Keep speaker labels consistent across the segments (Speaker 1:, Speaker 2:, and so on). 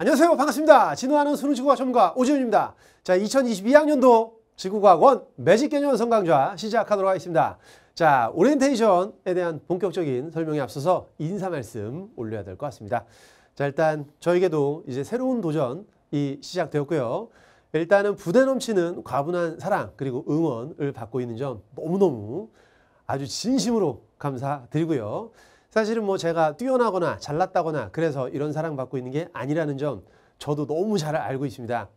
Speaker 1: 안녕하세요. 반갑습니다. 진화하는 수능지구과 학 전문가 오지훈입니다. 자, 2022학년도 지구과학원 매직 개념 성강좌 시작하도록 하겠습니다. 자, 오리엔테이션에 대한 본격적인 설명에 앞서서 인사 말씀 올려야 될 것 같습니다. 자, 일단 저에게도 이제 새로운 도전이 시작되었고요. 일단은 부대 넘치는 과분한 사랑 그리고 응원을 받고 있는 점 너무너무 아주 진심으로 감사드리고요. 사실은 뭐 제가 뛰어나거나 잘났다거나 그래서 이런 사랑받고 있는 게 아니라는 점 저도 너무 잘 알고 있습니다.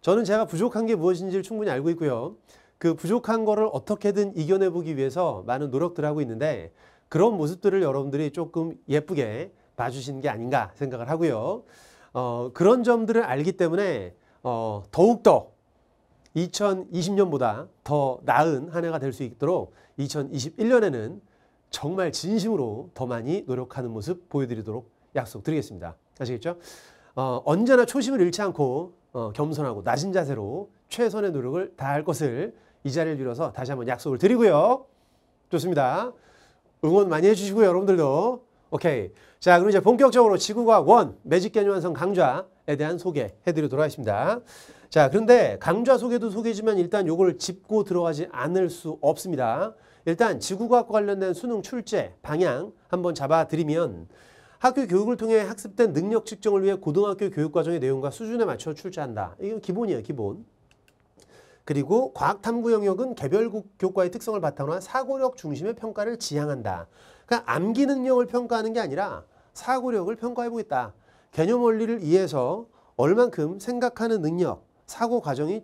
Speaker 1: 저는 제가 부족한 게 무엇인지를 충분히 알고 있고요. 그 부족한 거를 어떻게든 이겨내보기 위해서 많은 노력들을 하고 있는데 그런 모습들을 여러분들이 조금 예쁘게 봐주시는 게 아닌가 생각을 하고요. 어, 그런 점들을 알기 때문에 어, 더욱더 2020년보다 더 나은 한 해가 될 수 있도록 2021년에는 정말 진심으로 더 많이 노력하는 모습 보여드리도록 약속드리겠습니다. 아시겠죠? 어, 언제나 초심을 잃지 않고 어, 겸손하고 낮은 자세로 최선의 노력을 다할 것을 이 자리를 빌어서 다시 한번 약속을 드리고요. 좋습니다. 응원 많이 해주시고요. 여러분들도. 오케이. 자, 그럼 이제 본격적으로 지구과학 원 매직 개념 완성 강좌에 대한 소개해 드리도록 하겠습니다. 자, 그런데 강좌 소개도 소개지만 일단 요걸 짚고 들어가지 않을 수 없습니다. 일단 지구과학과 관련된 수능 출제 방향 한번 잡아드리면 학교 교육을 통해 학습된 능력 측정을 위해 고등학교 교육과정의 내용과 수준에 맞춰 출제한다. 이건 기본이에요, 기본. 그리고 과학탐구 영역은 개별 교과의 특성을 바탕으로 사고력 중심의 평가를 지향한다. 그러니까 암기 능력을 평가하는 게 아니라 사고력을 평가해보겠다. 개념 원리를 이해해서 얼만큼 생각하는 능력, 사고 과정이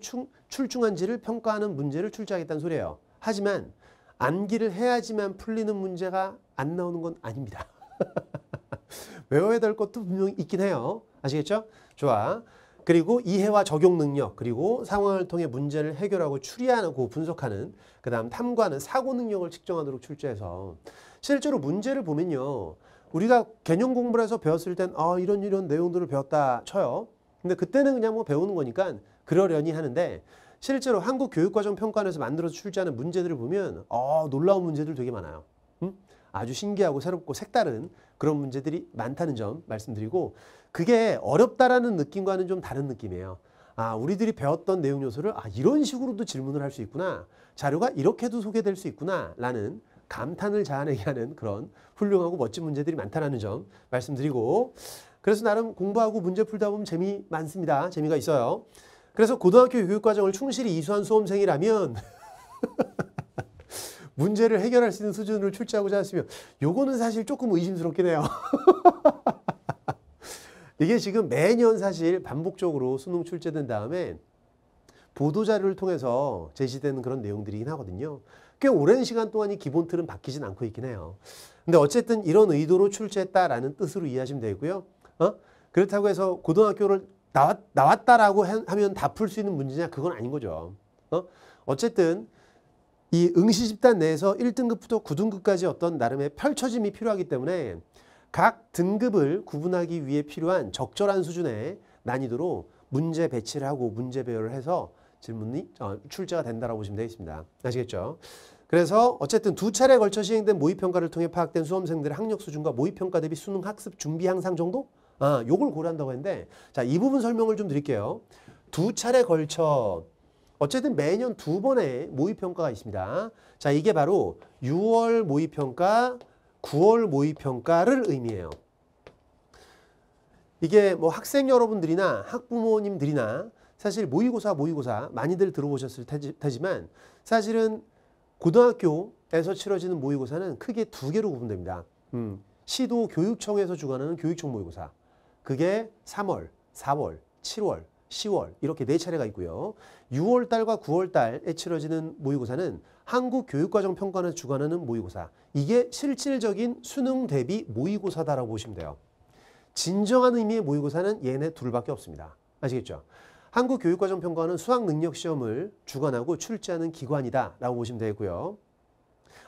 Speaker 1: 출중한지를 평가하는 문제를 출제하겠다는 소리예요. 하지만 암기를 해야지만 풀리는 문제가 안 나오는 건 아닙니다. 외워야 될 것도 분명히 있긴 해요. 아시겠죠? 좋아. 그리고 이해와 적용 능력, 그리고 상황을 통해 문제를 해결하고 추리하고 분석하는, 그 다음 탐구하는 사고 능력을 측정하도록 출제해서 실제로 문제를 보면요. 우리가 개념 공부를 해서 배웠을 땐 어, 이런 이런 내용들을 배웠다 쳐요. 근데 그때는 그냥 뭐 배우는 거니까 그러려니 하는데 실제로 한국 교육과정 평가원에서 만들어서 출제하는 문제들을 보면 어, 놀라운 문제들 되게 많아요. 음? 아주 신기하고 새롭고 색다른 그런 문제들이 많다는 점 말씀드리고 그게 어렵다라는 느낌과는 좀 다른 느낌이에요. 아, 우리들이 배웠던 내용 요소를 아, 이런 식으로도 질문을 할 수 있구나. 자료가 이렇게도 소개될 수 있구나. 라는 감탄을 자아내게 하는 그런 훌륭하고 멋진 문제들이 많다는 점 말씀드리고 그래서 나름 공부하고 문제 풀다 보면 재미 많습니다. 재미가 있어요. 그래서 고등학교 교육과정을 충실히 이수한 수험생이라면 문제를 해결할 수 있는 수준으로 출제하고자 했으면 요거는 사실 조금 의심스럽긴 해요. 이게 지금 매년 사실 반복적으로 수능 출제된 다음에 보도자료를 통해서 제시되는 그런 내용들이긴 하거든요. 꽤 오랜 시간 동안 이 기본 틀은 바뀌진 않고 있긴 해요. 근데 어쨌든 이런 의도로 출제했다라는 뜻으로 이해하시면 되고요. 어? 그렇다고 해서 고등학교를 나왔, 나왔다라고 하면 다 풀 수 있는 문제냐? 그건 아닌 거죠. 어? 어쨌든 이 응시 집단 내에서 1등급부터 9등급까지 어떤 나름의 펼쳐짐이 필요하기 때문에 각 등급을 구분하기 위해 필요한 적절한 수준의 난이도로 문제 배치를 하고 문제 배열을 해서 질문이 어, 출제가 된다고 보시면 되겠습니다. 아시겠죠? 그래서 어쨌든 두 차례에 걸쳐 시행된 모의평가를 통해 파악된 수험생들의 학력 수준과 모의평가 대비 수능 학습 준비 향상 정도? 아, 요걸 고려한다고 했는데 자, 이 부분 설명을 좀 드릴게요. 두 차례 걸쳐 어쨌든 매년 두 번의 모의평가가 있습니다. 자, 이게 바로 6월 모의평가, 9월 모의평가를 의미해요. 이게 뭐 학생 여러분들이나 학부모님들이나 사실 모의고사, 모의고사 많이들 들어보셨을 테지만 사실은 고등학교에서 치러지는 모의고사는 크게 두 개로 구분됩니다. 음, 시도 교육청에서 주관하는 교육청 모의고사. 그게 3월, 4월, 7월, 10월 이렇게 네 차례가 있고요. 6월 달과 9월 달에 치러지는 모의고사는 한국 교육과정 평가는 원 주관하는 모의고사. 이게 실질적인 수능 대비 모의고사다라고 보시면 돼요. 진정한 의미의 모의고사는 얘네 둘밖에 없습니다. 아시겠죠? 한국 교육과정 평가원은 수학 능력 시험을 주관하고 출제하는 기관이다라고 보시면 되고요.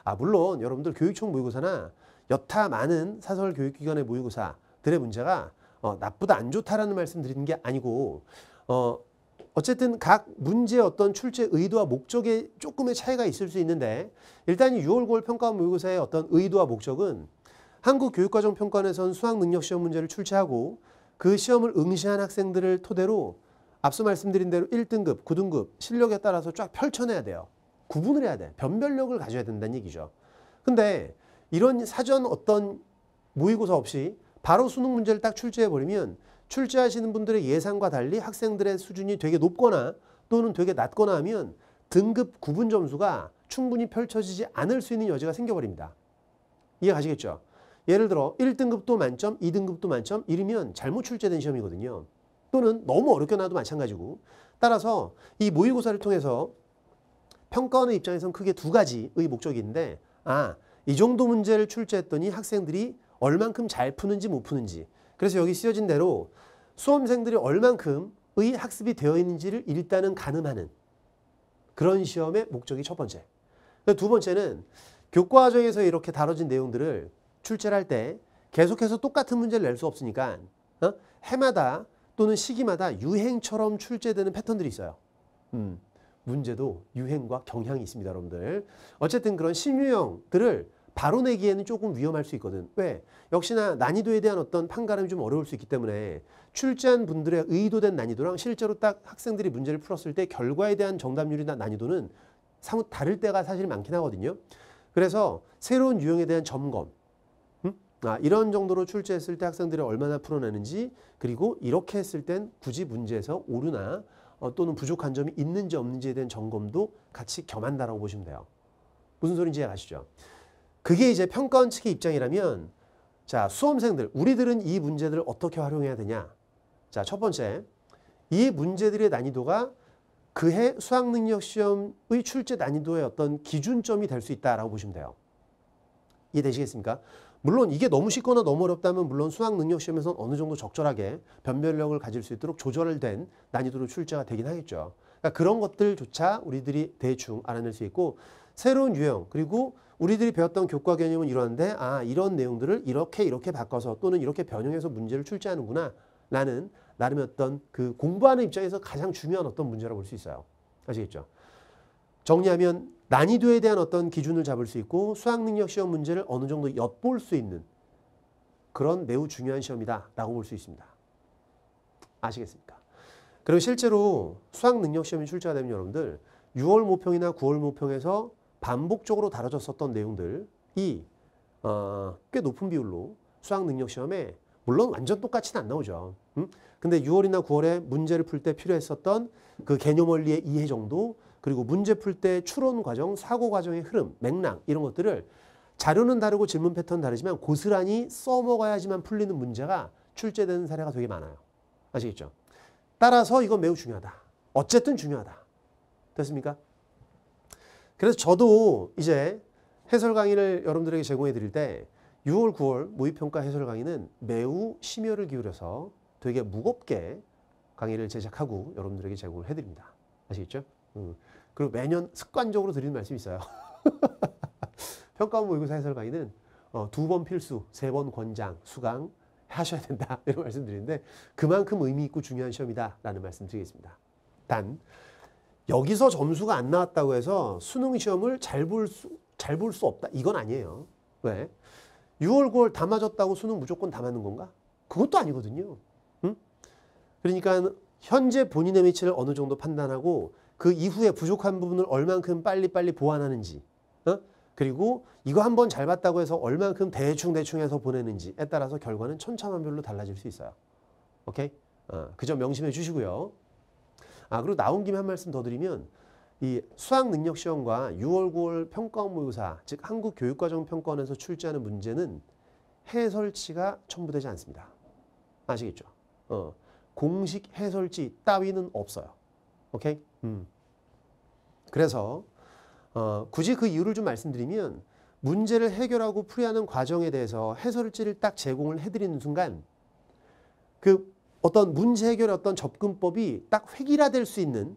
Speaker 1: 아 물론 여러분들 교육청 모의고사나 여타 많은 사설 교육기관의 모의고사들의 문제가 어, 나쁘다 안 좋다라는 말씀 드리는 게 아니고 어, 어쨌든 각 문제의 어떤 출제 의도와 목적에 조금의 차이가 있을 수 있는데 일단 6월 9월 평가 모의고사의 어떤 의도와 목적은 한국교육과정평가원에선 수학능력시험 문제를 출제하고 그 시험을 응시한 학생들을 토대로 앞서 말씀드린 대로 1등급, 9등급 실력에 따라서 쫙 펼쳐내야 돼요. 구분을 해야 돼. 변별력을 가져야 된다는 얘기죠. 근데 이런 사전 어떤 모의고사 없이 바로 수능 문제를 딱 출제해버리면 출제하시는 분들의 예상과 달리 학생들의 수준이 되게 높거나 또는 되게 낮거나 하면 등급 구분 점수가 충분히 펼쳐지지 않을 수 있는 여지가 생겨버립니다. 이해 가시겠죠? 예를 들어 1등급도 만점, 2등급도 만점 이러면 잘못 출제된 시험이거든요. 또는 너무 어렵게 나도 마찬가지고 따라서 이 모의고사를 통해서 평가원의 입장에선 크게 두 가지의 목적인데 아, 이 정도 문제를 출제했더니 학생들이 얼만큼 잘 푸는지 못 푸는지 그래서 여기 씌어진 대로 수험생들이 얼만큼의 학습이 되어 있는지를 일단은 가늠하는 그런 시험의 목적이 첫 번째. 두 번째는 교과정에서 이렇게 다뤄진 내용들을 출제를 할 때 계속해서 똑같은 문제를 낼 수 없으니까 어? 해마다 또는 시기마다 유행처럼 출제되는 패턴들이 있어요. 음, 문제도 유행과 경향이 있습니다. 여러분들. 어쨌든 그런 신유형들을 바로 내기에는 조금 위험할 수 있거든. 왜? 역시나 난이도에 대한 어떤 판가름이 좀 어려울 수 있기 때문에 출제한 분들의 의도된 난이도랑 실제로 딱 학생들이 문제를 풀었을 때 결과에 대한 정답률이나 난이도는 사뭇 다를 때가 사실 많긴 하거든요. 그래서 새로운 유형에 대한 점검, 음? 아, 이런 정도로 출제했을 때 학생들이 얼마나 풀어내는지 그리고 이렇게 했을 땐 굳이 문제에서 오르나 어, 또는 부족한 점이 있는지 없는지에 대한 점검도 같이 겸한다라고 보시면 돼요. 무슨 소린지 아시죠? 그게 이제 평가원 측의 입장이라면 자 수험생들 우리들은 이 문제들을 어떻게 활용해야 되냐 자 첫 번째 이 문제들의 난이도가 그해 수학능력시험의 출제 난이도의 어떤 기준점이 될 수 있다라고 보시면 돼요. 이해되시겠습니까? 물론 이게 너무 쉽거나 너무 어렵다면 물론 수학능력시험에서는 어느 정도 적절하게 변별력을 가질 수 있도록 조절된 난이도로 출제가 되긴 하겠죠. 그러니까 그런 것들조차 우리들이 대충 알아낼 수 있고 새로운 유형 그리고 우리들이 배웠던 교과 개념은 이러는데아 이런 내용들을 이렇게 이렇게 바꿔서 또는 이렇게 변형해서 문제를 출제하는구나 라는 나름의 어떤 그 공부하는 입장에서 가장 중요한 어떤 문제라고 볼 수 있어요. 아시겠죠? 정리하면 난이도에 대한 어떤 기준을 잡을 수 있고 수학 능력 시험 문제를 어느 정도 엿볼 수 있는 그런 매우 중요한 시험이다라고 볼 수 있습니다. 아시겠습니까? 그리고 실제로 수학 능력 시험이 출제가 되면 여러분들 6월 모평이나 9월 모평에서 반복적으로 다뤄졌었던 내용들이 어, 꽤 높은 비율로 수학 능력 시험에 물론 완전 똑같이는 안 나오죠. 음? 근데 6월이나 9월에 문제를 풀 때 필요했었던 그 개념 원리의 이해 정도 그리고 문제 풀 때 추론 과정, 사고 과정의 흐름, 맥락 이런 것들을 자료는 다르고 질문 패턴 다르지만 고스란히 써먹어야지만 풀리는 문제가 출제되는 사례가 되게 많아요. 아시겠죠? 따라서 이건 매우 중요하다. 어쨌든 중요하다. 됐습니까? 그래서 저도 이제 해설 강의를 여러분들에게 제공해 드릴 때 6월, 9월 모의평가 해설 강의는 매우 심혈을 기울여서 되게 무겁게 강의를 제작하고 여러분들에게 제공을 해드립니다. 아시겠죠? 음. 그리고 매년 습관적으로 드리는 말씀이 있어요. 평가원 모의고사 해설 강의는 어, 두번 필수, 세 번 권장, 수강 하셔야 된다 이런 말씀드리는데 그만큼 의미 있고 중요한 시험이다라는 말씀드리겠습니다. 단 여기서 점수가 안 나왔다고 해서 수능 시험을 잘 볼 수 잘 볼 수 없다. 이건 아니에요. 왜? 6월 9월 다 맞았다고 수능 무조건 다 맞는 건가? 그것도 아니거든요. 응? 그러니까 현재 본인의 위치를 어느 정도 판단하고 그 이후에 부족한 부분을 얼만큼 빨리빨리 보완하는지 어? 그리고 이거 한 번 잘 봤다고 해서 얼만큼 대충대충 해서 보내는지에 따라서 결과는 천차만별로 달라질 수 있어요. 오케이? 어, 아, 그점 명심해 주시고요. 아, 그리고 나온 김에 한 말씀 더 드리면 이 수학 능력 시험과 6월 9월 평가 모의사즉 한국 교육과정 평가원에서 출제하는 문제는 해설치가 첨부되지 않습니다. 아시겠죠? 어. 공식 해설지 따위는 없어요. 오케이? 음. 그래서 어, 굳이 그 이유를 좀 말씀드리면 문제를 해결하고 풀이하는 과정에 대해서 해설지를 딱 제공을 해드리는 순간 그 어떤 문제 해결의 어떤 접근법이 딱 획일화될 수 있는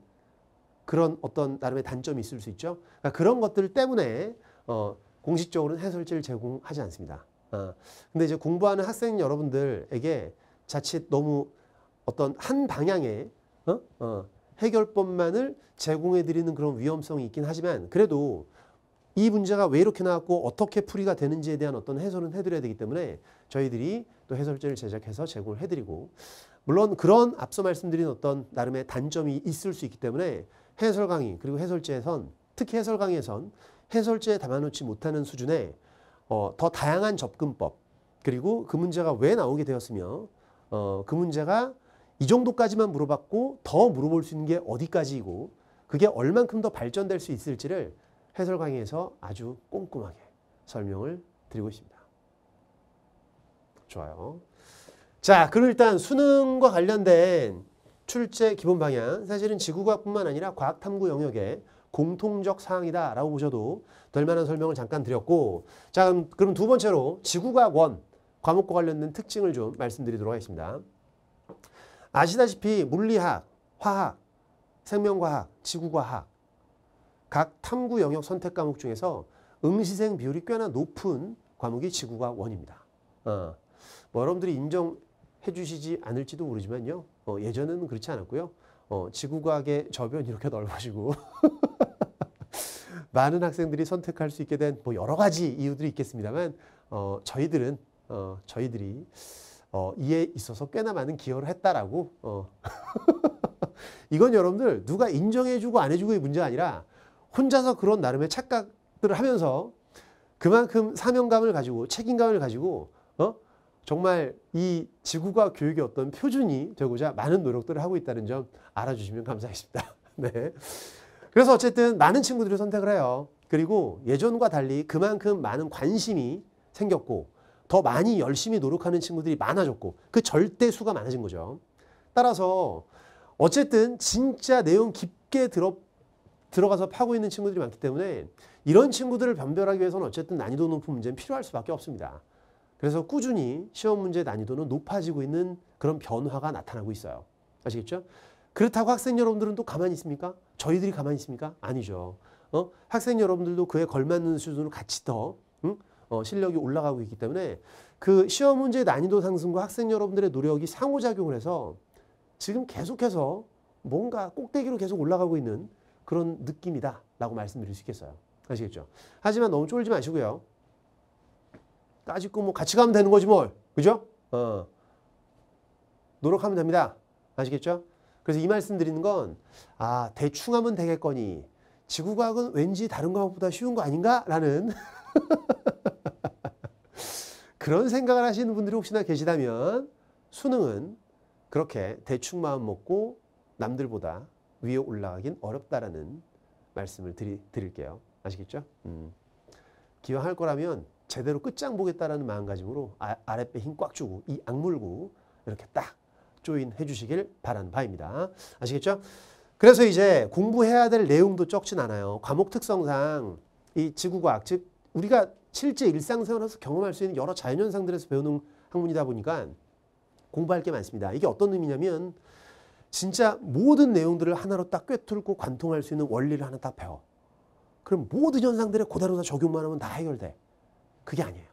Speaker 1: 그런 어떤 나름의 단점이 있을 수 있죠. 그러니까 그런 것들 때문에 어, 공식적으로는 해설지를 제공하지 않습니다. 어, 근데 이제 공부하는 학생 여러분들에게 자칫 너무 어떤 한 방향의 어? 어, 해결법만을 제공해 드리는 그런 위험성이 있긴 하지만 그래도 이 문제가 왜 이렇게 나왔고 어떻게 풀이가 되는지에 대한 어떤 해설은 해드려야 되기 때문에 저희들이 또 해설지를 제작해서 제공을 해드리고 물론 그런 앞서 말씀드린 어떤 나름의 단점이 있을 수 있기 때문에 해설 강의 그리고 해설지에선 특히 해설 강의에선 해설지에 담아놓지 못하는 수준의 어, 더 다양한 접근법 그리고 그 문제가 왜 나오게 되었으며 어, 그 문제가 이 정도까지만 물어봤고 더 물어볼 수 있는 게 어디까지이고 그게 얼만큼 더 발전될 수 있을지를 해설 강의에서 아주 꼼꼼하게 설명을 드리고 있습니다. 좋아요. 자, 그럼 일단 수능과 관련된 출제 기본 방향. 사실은 지구과학뿐만 아니라 과학탐구 영역에 공통적 사항이다라고 보셔도 될 만한 설명을 잠깐 드렸고 자 그럼, 그럼 두 번째로 지구과학 원 과목과 관련된 특징을 좀 말씀드리도록 하겠습니다. 아시다시피 물리학, 화학, 생명과학, 지구과학 각 탐구 영역 선택 과목 중에서 응시생 비율이 꽤나 높은 과목이 지구과학원입니다. 어. 뭐 여러분들이 인정 해주시지 않을지도 모르지만요. 어, 예전에는 그렇지 않았고요. 어, 지구과학의 저변이 렇게 넓어지고 많은 학생들이 선택할 수 있게 된 뭐 여러 가지 이유들이 있겠습니다만 어, 저희들은 어, 저희들이 어, 이에 있어서 꽤나 많은 기여를 했다라고 어. 이건 여러분들 누가 인정해주고 안 해주고의 문제 아니라 혼자서 그런 나름의 착각들을 하면서 그만큼 사명감을 가지고 책임감을 가지고 어? 정말 이 지구가 교육의 어떤 표준이 되고자 많은 노력들을 하고 있다는 점 알아주시면 감사하겠습니다. 네. 그래서 어쨌든 많은 친구들이 선택을 해요. 그리고 예전과 달리 그만큼 많은 관심이 생겼고 더 많이 열심히 노력하는 친구들이 많아졌고 그 절대 수가 많아진 거죠. 따라서 어쨌든 진짜 내용 깊게 들어, 들어가서 파고 있는 친구들이 많기 때문에 이런 친구들을 변별하기 위해서는 어쨌든 난이도 높은 문제는 필요할 수밖에 없습니다. 그래서 꾸준히 시험 문제 난이도는 높아지고 있는 그런 변화가 나타나고 있어요. 아시겠죠? 그렇다고 학생 여러분들은 또 가만히 있습니까? 저희들이 가만히 있습니까? 아니죠. 어? 학생 여러분들도 그에 걸맞는 수준으로 같이 더 응? 어, 실력이 올라가고 있기 때문에 그 시험 문제 난이도 상승과 학생 여러분들의 노력이 상호작용을 해서 지금 계속해서 뭔가 꼭대기로 계속 올라가고 있는 그런 느낌이다라고 말씀드릴 수 있겠어요. 아시겠죠? 하지만 너무 쫄지 마시고요. 따지고 뭐 같이 가면 되는 거지 뭘. 그죠? 어. 노력하면 됩니다. 아시겠죠? 그래서 이 말씀 드리는 건, 아, 대충 하면 되겠거니, 지구과학은 왠지 다른 과학보다 쉬운 거 아닌가라는 그런 생각을 하시는 분들이 혹시나 계시다면, 수능은 그렇게 대충 마음 먹고 남들보다 위에 올라가긴 어렵다라는 말씀을 드리, 드릴게요. 아시겠죠? 음. 기왕 할 거라면 제대로 끝장 보겠다라는 마음가짐으로 아, 아랫배 힘 꽉 주고 이 악물고 이렇게 딱 조인 해주시길 바란 바입니다. 아시겠죠? 그래서 이제 공부해야 될 내용도 적진 않아요. 과목 특성상 이 지구과학 즉 우리가 실제 일상생활에서 경험할 수 있는 여러 자연현상들에서 배우는 학문이다 보니까 공부할 게 많습니다. 이게 어떤 의미냐면 진짜 모든 내용들을 하나로 딱 꿰뚫고 관통할 수 있는 원리를 하나 딱 배워. 그럼 모든 현상들의 고대로다 적용만 하면 다 해결돼. 그게 아니에요.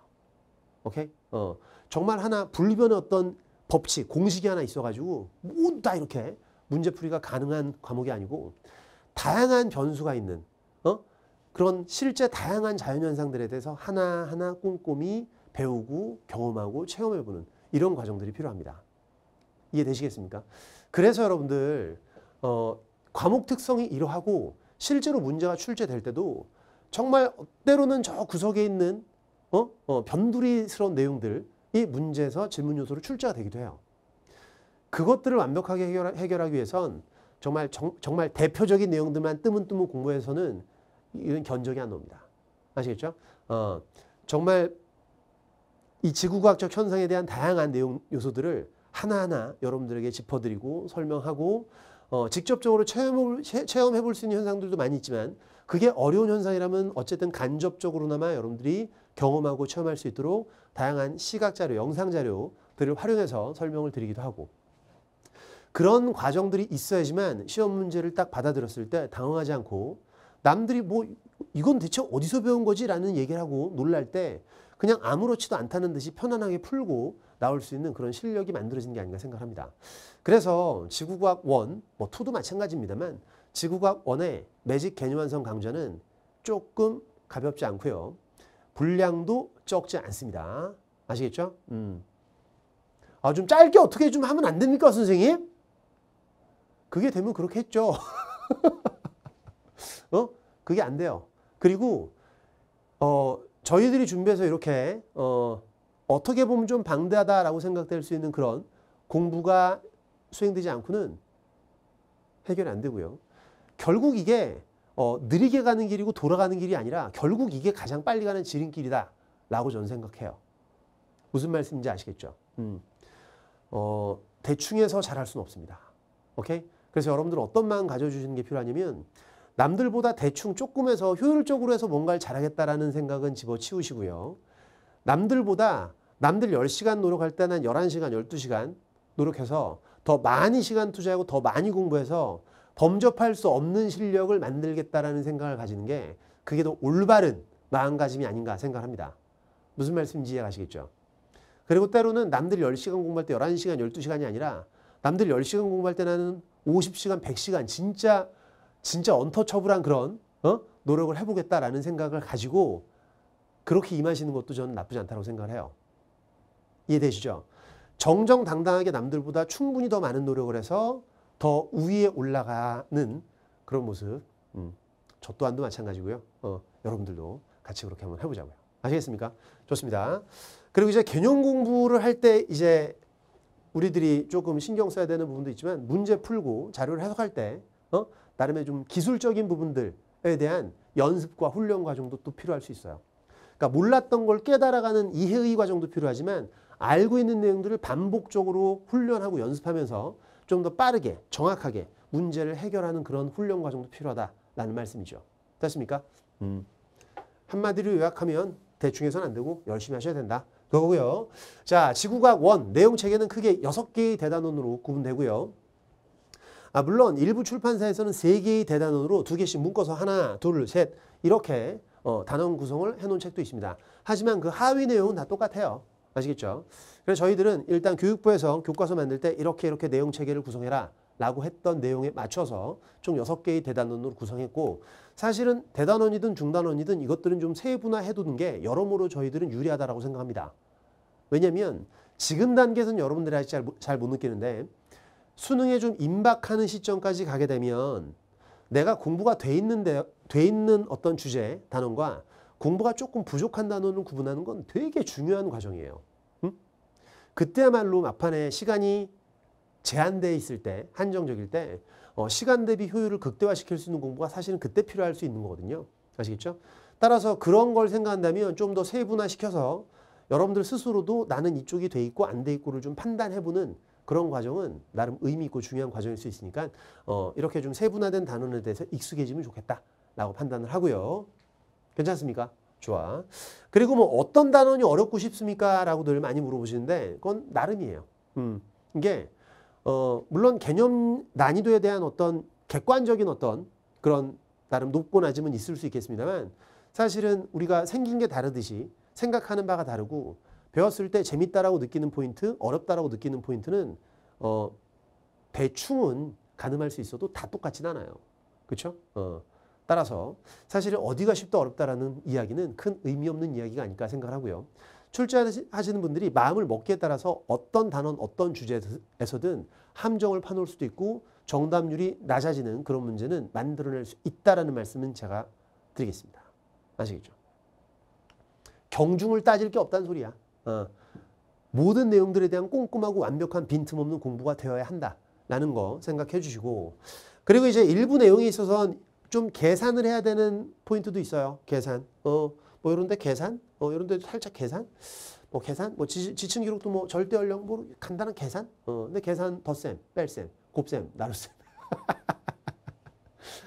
Speaker 1: 오케이? 어. 정말 하나 분변의 어떤 법칙, 공식이 하나 있어가지고 모두 다 이렇게 문제풀이가 가능한 과목이 아니고 다양한 변수가 있는 어? 그런 실제 다양한 자연현상들에 대해서 하나하나 꼼꼼히 배우고 경험하고 체험해보는 이런 과정들이 필요합니다. 이해되시겠습니까? 그래서 여러분들 어, 과목 특성이 이러하고 실제로 문제가 출제될 때도 정말 때로는 저 구석에 있는 어? 어, 변두리스러운 내용들이 문제에서 질문 요소로 출제가 되기도 해요. 그것들을 완벽하게 해결하, 해결하기 위해선 정말 정, 말 대표적인 내용들만 뜨문뜨문 공부해서는 이런 견적이 안 옵니다. 아시겠죠? 어, 정말 이 지구과학적 현상에 대한 다양한 내용 요소들을 하나하나 여러분들에게 짚어드리고 설명하고 어, 직접적으로 체험을, 체험해 볼수 있는 현상들도 많이 있지만 그게 어려운 현상이라면 어쨌든 간접적으로나마 여러분들이 경험하고 체험할 수 있도록 다양한 시각 자료, 영상 자료들을 활용해서 설명을 드리기도 하고 그런 과정들이 있어야지만 시험 문제를 딱 받아들였을 때 당황하지 않고 남들이 뭐 이건 대체 어디서 배운 거지? 라는 얘기를 하고 놀랄 때 그냥 아무렇지도 않다는 듯이 편안하게 풀고 나올 수 있는 그런 실력이 만들어진 게 아닌가 생각합니다. 그래서 지구과학 1, 뭐 2도 마찬가지입니다만 지구과학 1의 매직 개념완성 강좌는 조금 가볍지 않고요. 분량도 적지 않습니다. 아시겠죠? 음. 아, 좀 짧게 어떻게 좀 하면 안 됩니까, 선생님? 그게 되면 그렇게 했죠. 어? 그게 안 돼요. 그리고, 어, 저희들이 준비해서 이렇게, 어, 어떻게 보면 좀 방대하다라고 생각될 수 있는 그런 공부가 수행되지 않고는 해결이 안 되고요. 결국 이게 어, 느리게 가는 길이고 돌아가는 길이 아니라 결국 이게 가장 빨리 가는 지름길이다. 라고 저는 생각해요. 무슨 말씀인지 아시겠죠? 음. 어, 대충해서 잘할 수는 없습니다. 오케이? 그래서 여러분들 어떤 마음 가져주시는 게 필요하냐면 남들보다 대충 조금 해서 효율적으로 해서 뭔가를 잘하겠다라는 생각은 집어치우시고요. 남들보다 남들 10시간 노력할 때는 11시간, 12시간 노력해서 더 많이 시간 투자하고 더 많이 공부해서 범접할 수 없는 실력을 만들겠다라는 생각을 가지는 게 그게 더 올바른 마음가짐이 아닌가 생각합니다. 무슨 말씀인지 이해가시겠죠? 그리고 때로는 남들 10시간 공부할 때 11시간, 12시간이 아니라 남들 10시간 공부할 때 나는 50시간, 100시간 진짜 진짜 언터처블한 그런 어? 노력을 해보겠다라는 생각을 가지고 그렇게 임하시는 것도 저는 나쁘지 않다고 생각을 해요. 이해되시죠? 정정당당하게 남들보다 충분히 더 많은 노력을 해서 더 위에 올라가는 그런 모습. 음, 저 또한도 마찬가지고요. 어, 여러분들도 같이 그렇게 한번 해보자고요. 아시겠습니까? 좋습니다. 그리고 이제 개념 공부를 할 때 이제 우리들이 조금 신경 써야 되는 부분도 있지만 문제 풀고 자료를 해석할 때 어? 나름의 좀 기술적인 부분들에 대한 연습과 훈련 과정도 또 필요할 수 있어요. 그러니까 몰랐던 걸 깨달아가는 이해의 과정도 필요하지만 알고 있는 내용들을 반복적으로 훈련하고 연습하면서 좀더 빠르게 정확하게 문제를 해결하는 그런 훈련 과정도 필요하다라는 말씀이죠. 됐습니까? 음. 한마디로 요약하면 대충 해서는 안 되고 열심히 하셔야 된다. 그거고요. 자, 지구과학 1 내용 체계는 크게 6개의 대단원으로 구분되고요. 아, 물론 일부 출판사에서는 3개의 대단원으로 2개씩 묶어서 하나, 둘, 셋 이렇게 어, 단원 구성을 해놓은 책도 있습니다. 하지만 그 하위 내용은 다 똑같아요. 아시겠죠? 그래서 저희들은 일단 교육부에서 교과서 만들 때 이렇게 이렇게 내용 체계를 구성해라 라고 했던 내용에 맞춰서 총 여섯 개의 대단원으로 구성했고 사실은 대단원이든 중단원이든 이것들은 좀 세분화해두는 게 여러모로 저희들은 유리하다라고 생각합니다. 왜냐하면 지금 단계에서는 여러분들이 아직 잘 못 느끼는데 수능에 좀 임박하는 시점까지 가게 되면 내가 공부가 돼 있는데 돼 있는 어떤 주제 단원과 공부가 조금 부족한 단어는 구분하는 건 되게 중요한 과정이에요. 응? 그때야말로 막판에 시간이 제한돼 있을 때, 한정적일 때 어, 시간 대비 효율을 극대화시킬 수 있는 공부가 사실은 그때 필요할 수 있는 거거든요. 아시겠죠? 따라서 그런 걸 생각한다면 좀 더 세분화시켜서 여러분들 스스로도 나는 이쪽이 돼 있고 안 돼 있고를 좀 판단해보는 그런 과정은 나름 의미 있고 중요한 과정일 수 있으니까 어, 이렇게 좀 세분화된 단원에 대해서 익숙해지면 좋겠다라고 판단을 하고요. 괜찮습니까? 좋아. 그리고 뭐 어떤 단원이 어렵고 쉽습니까? 라고 늘 많이 물어보시는데 그건 나름이에요. 음. 이게 어 물론 개념 난이도에 대한 어떤 객관적인 어떤 그런 나름 높고 낮음은 있을 수 있겠습니다만 사실은 우리가 생긴 게 다르듯이 생각하는 바가 다르고 배웠을 때 재밌다라고 느끼는 포인트, 어렵다라고 느끼는 포인트는 어 대충은 가늠할 수 있어도 다 똑같진 않아요. 그렇죠? 어. 따라서 사실 어디가 쉽다 어렵다라는 이야기는 큰 의미 없는 이야기가 아닐까 생각하고요. 출제하시는 분들이 마음을 먹기에 따라서 어떤 단원, 어떤 주제에서든 함정을 파놓을 수도 있고 정답률이 낮아지는 그런 문제는 만들어낼 수 있다라는 말씀은 제가 드리겠습니다. 아시겠죠? 경중을 따질 게 없다는 소리야. 어. 모든 내용들에 대한 꼼꼼하고 완벽한 빈틈없는 공부가 되어야 한다라는 거 생각해 주시고 그리고 이제 일부 내용에 있어서는 좀 계산을 해야 되는 포인트도 있어요. 계산. 어, 뭐 이런데 계산. 어, 이런데 살짝 계산. 뭐 계산. 뭐 지, 층 기록도 뭐 절대 연령 뭐 간단한 계산. 어, 근데 계산 덧셈, 뺄셈, 곱셈, 나눗셈.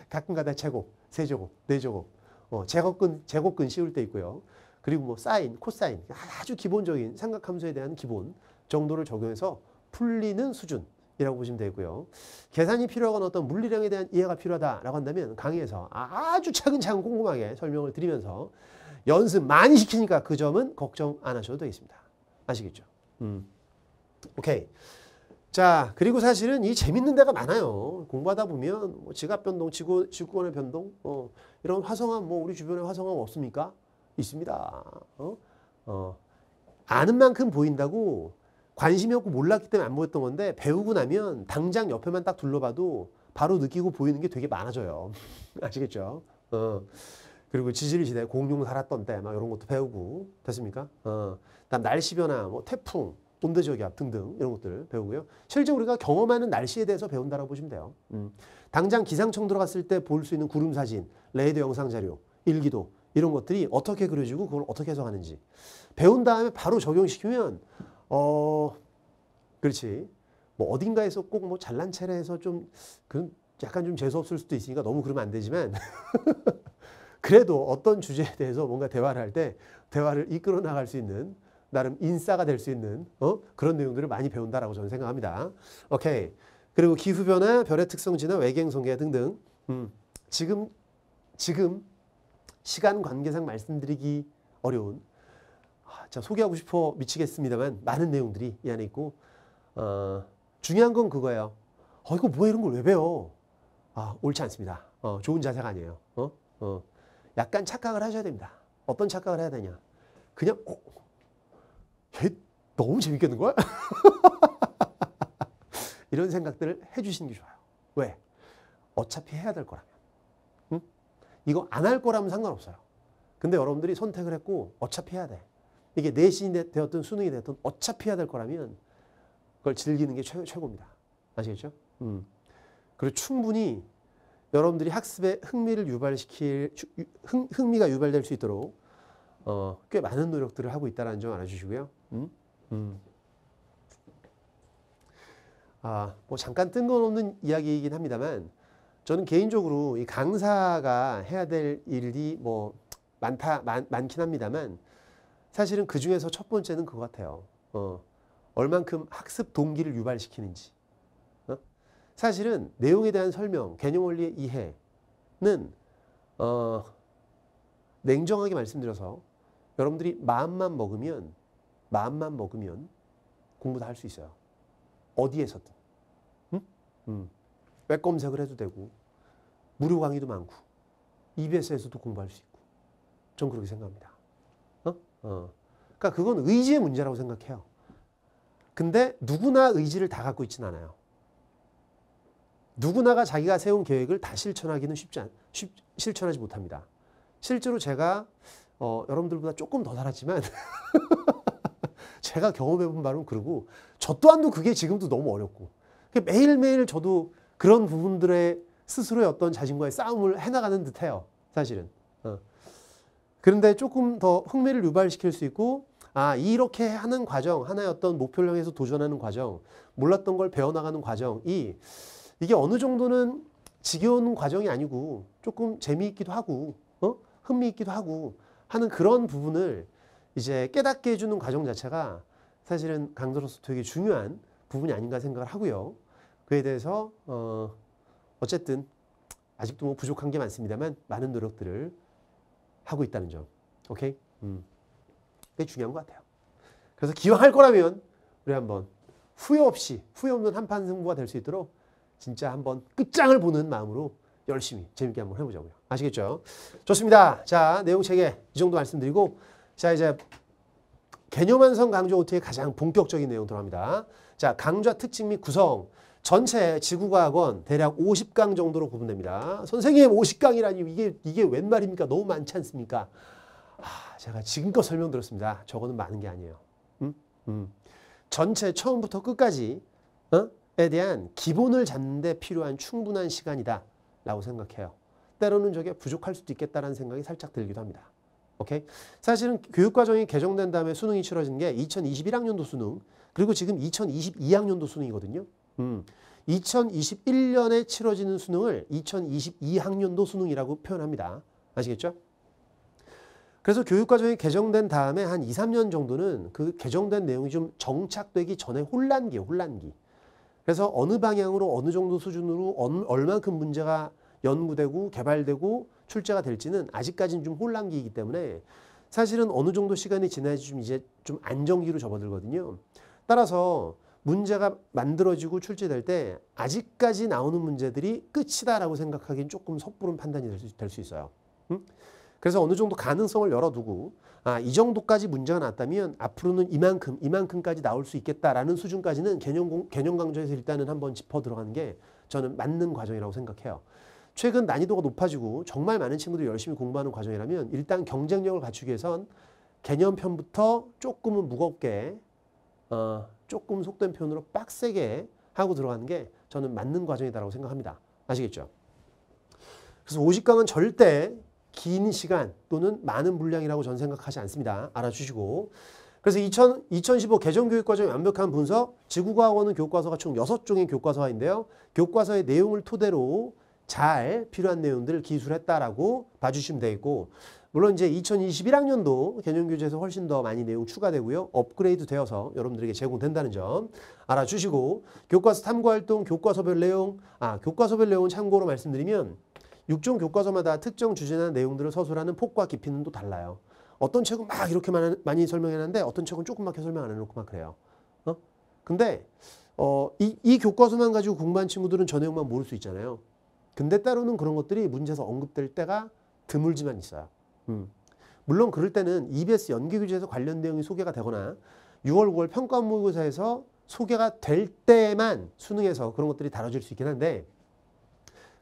Speaker 1: 가끔가다 제곱, 세제곱, 네제곱. 어, 제곱근 제곱근 씌울 때 있고요. 그리고 뭐 사인, 코사인 아주 기본적인 삼각함수에 대한 기본 정도를 적용해서 풀리는 수준 이라고 보시면 되고요. 계산이 필요하거나 어떤 물리량에 대한 이해가 필요하다라고 한다면 강의에서 아주 차근차근 꼼꼼하게 설명을 드리면서 연습 많이 시키니까 그 점은 걱정 안 하셔도 되겠습니다. 아시겠죠? 음. 오케이. 자, 그리고 사실은 이 재밌는 데가 많아요. 공부하다 보면 뭐 지갑 변동, 지구, 지구권의 변동, 어, 이런 화성암, 뭐 우리 주변에 화성암 없습니까? 있습니다. 어? 어. 아는 만큼 보인다고 관심이 없고 몰랐기 때문에 안 보였던 건데 배우고 나면 당장 옆에만 딱 둘러봐도 바로 느끼고 보이는 게 되게 많아져요. 아시겠죠? 어. 그리고 지질 시대 공룡 살았던 때 막 이런 것도 배우고 됐습니까? 어. 그 다음 날씨 변화, 뭐 태풍, 온대저기압 등등 이런 것들 배우고요. 실제 우리가 경험하는 날씨에 대해서 배운다라고 보시면 돼요. 음. 당장 기상청 들어갔을 때 볼 수 있는 구름 사진, 레이더 영상 자료, 일기도 이런 것들이 어떻게 그려지고 그걸 어떻게 해석하는지 배운 다음에 바로 적용시키면 어, 그렇지. 뭐 어딘가에서 꼭 뭐 잘난 체라 해서 좀, 그 약간 좀 재수없을 수도 있으니까 너무 그러면 안 되지만, 그래도 어떤 주제에 대해서 뭔가 대화를 할 때, 대화를 이끌어 나갈 수 있는, 나름 인싸가 될 수 있는, 어? 그런 내용들을 많이 배운다라고 저는 생각합니다. 오케이. 그리고 기후변화, 별의 특성 진화, 외계행 성계 등등. 음, 지금, 지금 시간 관계상 말씀드리기 어려운 자, 아, 소개하고 싶어 미치겠습니다만 많은 내용들이 이 안에 있고 어, 중요한 건 그거예요. 어, 이거 뭐야 이런 걸 왜 배워? 아, 옳지 않습니다. 어, 좋은 자세가 아니에요. 어? 어, 약간 착각을 하셔야 됩니다. 어떤 착각을 해야 되냐? 그냥 어, 얘 너무 재밌겠는 거야? 이런 생각들을 해주시는 게 좋아요. 왜? 어차피 해야 될 거라면. 응? 이거 안 할 거라면 상관없어요. 근데 여러분들이 선택을 했고 어차피 해야 돼. 이게 내신이 되었든 수능이 되었든 어차피 해야 될 거라면 그걸 즐기는 게 최, 최고입니다. 아시겠죠? 음. 그리고 충분히 여러분들이 학습에 흥미를 유발시킬 흥, 흥미가 유발될 수 있도록 어, 꽤 많은 노력들을 하고 있다는 점 알아주시고요. 음? 음. 아, 뭐 잠깐 뜬금없는 이야기이긴 합니다만 저는 개인적으로 이 강사가 해야 될 일이 뭐 많다 많, 많긴 합니다만 사실은 그 중에서 첫 번째는 그거 같아요. 어, 얼만큼 학습 동기를 유발시키는지. 어? 사실은 내용에 대한 설명, 개념 원리의 이해는 어, 냉정하게 말씀드려서 여러분들이 마음만 먹으면 마음만 먹으면 공부 다 할 수 있어요. 어디에서든. 응? 음. 웹 검색을 해도 되고 무료 강의도 많고 EBS에서도 공부할 수 있고 전 그렇게 생각합니다. 어. 그러니까 그건 의지의 문제라고 생각해요. 근데 누구나 의지를 다 갖고 있진 않아요. 누구나가 자기가 세운 계획을 다 실천하기는 쉽지 않, 쉽, 실천하지 못합니다. 실제로 제가 어, 여러분들보다 조금 더 살았지만 제가 경험해본 바로는 그러고 저 또한도 그게 지금도 너무 어렵고 매일매일 저도 그런 부분들의 스스로의 어떤 자신과의 싸움을 해나가는 듯해요. 사실은. 어. 그런데 조금 더 흥미를 유발시킬 수 있고 아 이렇게 하는 과정 하나의 어떤 목표를 향해서 도전하는 과정 몰랐던 걸 배워나가는 과정이 이게 어느 정도는 지겨운 과정이 아니고 조금 재미있기도 하고 어? 흥미있기도 하고 하는 그런 부분을 이제 깨닫게 해주는 과정 자체가 사실은 강도로서 되게 중요한 부분이 아닌가 생각을 하고요. 그에 대해서 어 어쨌든 아직도 뭐 부족한 게 많습니다만 많은 노력들을 하고 있다는 점. 오케이? 음. 그게 중요한 것 같아요. 그래서 기왕 할 거라면 우리 한번 후회 없이 후회 없는 한판 승부가 될 수 있도록 진짜 한번 끝장을 보는 마음으로 열심히 재밌게 한번 해보자고요. 아시겠죠? 좋습니다. 자 내용 체계 이 정도 말씀드리고 자 이제 개념 완성 강조 OT의 가장 본격적인 내용 들어갑니다. 자 강좌 특징 및 구성 전체 지구과학원 대략 50강 정도로 구분됩니다. 선생님 50강이라니 이게 이게 웬 말입니까? 너무 많지 않습니까? 아, 제가 지금껏 설명드렸습니다. 저거는 많은 게 아니에요. 음? 음. 전체 처음부터 끝까지 어? 에 대한 기본을 잡는 데 필요한 충분한 시간이다 라고 생각해요. 때로는 저게 부족할 수도 있겠다라는 생각이 살짝 들기도 합니다. 오케이? 사실은 교육과정이 개정된 다음에 수능이 치러진 게 2021학년도 수능 그리고 지금 2022학년도 수능이거든요. 음, 2021년에 치러지는 수능을 2022학년도 수능이라고 표현합니다. 아시겠죠? 그래서 교육과정이 개정된 다음에 한 2, 3년 정도는 그 개정된 내용이 좀 정착되기 전에 혼란기 혼란기. 그래서 어느 방향으로 어느 정도 수준으로 어느, 얼만큼 문제가 연구되고 개발되고 출제가 될지는 아직까지는 좀 혼란기이기 때문에 사실은 어느 정도 시간이 지나야지 좀 이제 좀 안정기로 접어들거든요. 따라서 문제가 만들어지고 출제될 때 아직까지 나오는 문제들이 끝이다라고 생각하기엔 조금 섣부른 판단이 될 수 있어요. 음? 그래서 어느 정도 가능성을 열어두고 아, 이 정도까지 문제가 났다면 앞으로는 이만큼, 이만큼까지 나올 수 있겠다라는 수준까지는 개념, 공, 개념 강좌에서 일단은 한번 짚어 들어가는 게 저는 맞는 과정이라고 생각해요. 최근 난이도가 높아지고 정말 많은 친구들이 열심히 공부하는 과정이라면 일단 경쟁력을 갖추기 위해선 개념편부터 조금은 무겁게 어, 조금 속된 표현으로 빡세게 하고 들어가는 게 저는 맞는 과정이다라고 생각합니다. 아시겠죠? 그래서 50강은 절대 긴 시간 또는 많은 분량이라고 저는 생각하지 않습니다. 알아주시고. 그래서 2000, 2015 개정교육과정 완벽한 분석, 지구과학원은 교과서가 총 6종의 교과서인데요. 교과서의 내용을 토대로 잘 필요한 내용들을 기술했다라고 봐주시면 되겠고 물론 이제 2021학년도 개념교재에서 훨씬 더 많이 내용 추가되고요. 업그레이드 되어서 여러분들에게 제공된다는 점 알아주시고 교과서 탐구활동, 교과서별 내용, 아 교과서별 내용은 참고로 말씀드리면 6종 교과서마다 특정 주제나 내용들을 서술하는 폭과 깊이는 또 달라요. 어떤 책은 막 이렇게 많이 설명해놨는데 어떤 책은 조금밖에 설명 안 해놓고 막 그래요. 어? 근데 어, 이, 이 교과서만 가지고 공부한 친구들은 저 내용만 모를 수 있잖아요. 근데 따로는 그런 것들이 문제에서 언급될 때가 드물지만 있어요. 음. 물론 그럴 때는 EBS 연기 교재에서 관련 내용이 소개가 되거나 6월, 9월 평가 모의고사에서 소개가 될 때만 수능에서 그런 것들이 다뤄질 수 있긴 한데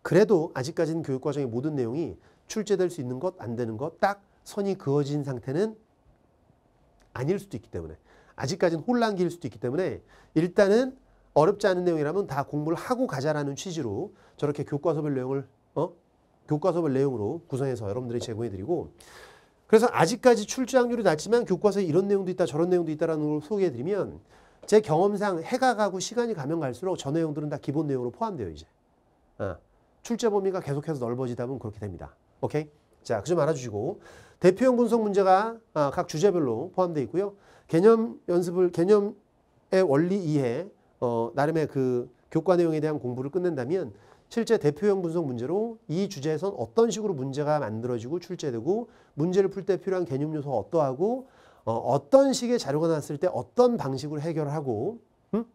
Speaker 1: 그래도 아직까지는 교육과정의 모든 내용이 출제될 수 있는 것, 안 되는 것 딱 선이 그어진 상태는 아닐 수도 있기 때문에 아직까지는 혼란기일 수도 있기 때문에 일단은 어렵지 않은 내용이라면 다 공부를 하고 가자라는 취지로 저렇게 교과서별 내용을 교과서별 내용으로 구성해서 여러분들이 제공해드리고 그래서 아직까지 출제확률이 낮지만 교과서에 이런 내용도 있다 저런 내용도 있다라는 걸 소개해드리면 제 경험상 해가 가고 시간이 가면 갈수록 저 내용들은 다 기본 내용으로 포함돼요 이제 아, 출제 범위가 계속해서 넓어지다 보면 그렇게 됩니다 오케이 자그좀 알아주시고 대표형 분석 문제가 아, 각 주제별로 포함되어 있고요 개념 연습을 개념의 원리 이해 어, 나름의 그 교과 내용에 대한 공부를 끝낸다면 실제 대표형 분석 문제로 이 주제에선 어떤 식으로 문제가 만들어지고 출제되고 문제를 풀 때 필요한 개념 요소가 어떠하고 어, 떤 식의 자료가 나왔을 때 어떤 방식으로 해결하고 음?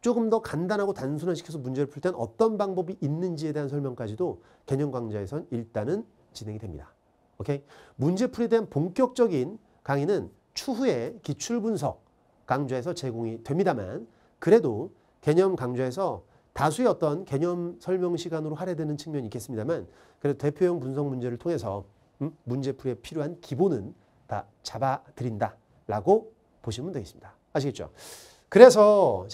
Speaker 1: 조금 더 간단하고 단순화시켜서 문제를 풀 때는 어떤 방법이 있는지에 대한 설명까지도 개념 강좌에선 일단은 진행이 됩니다. 오케이 문제풀이에 대한 본격적인 강의는 추후에 기출분석 강좌에서 제공이 됩니다만 그래도 개념 강좌에서 다수의 어떤 개념 설명 시간으로 할애되는 측면이 있겠습니다만 그래도 대표형 분석 문제를 통해서 음, 문제풀이에 필요한 기본은 다 잡아드린다라고 보시면 되겠습니다. 아시겠죠? 그래서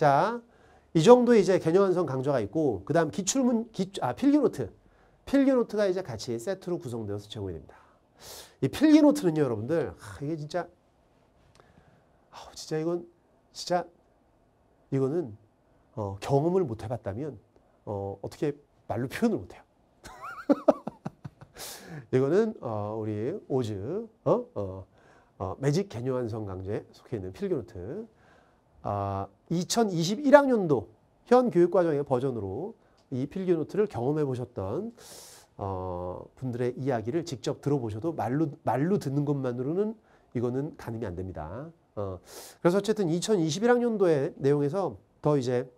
Speaker 1: 자이정도 이제 개념 완성 강좌가 있고 그 다음 기출문 기, 아 필기노트 필기노트가 이제 같이 세트로 구성되어서 제공이 됩니다. 이 필기노트는요 여러분들 아, 이게 진짜 아, 진짜 이건 진짜 이거는 어, 경험을 못 해봤다면 어, 어떻게 말로 표현을 못해요. 이거는 어, 우리 오즈 어? 어, 어, 매직 개뇨한성 강제 속해 있는 필기노트 아, 2021학년도 현 교육과정의 버전으로 이 필기노트를 경험해 보셨던 어, 분들의 이야기를 직접 들어보셔도 말로 말로 듣는 것만으로는 이거는 가늠이 안 됩니다. 어, 그래서 어쨌든 2021학년도의 내용에서 더 이제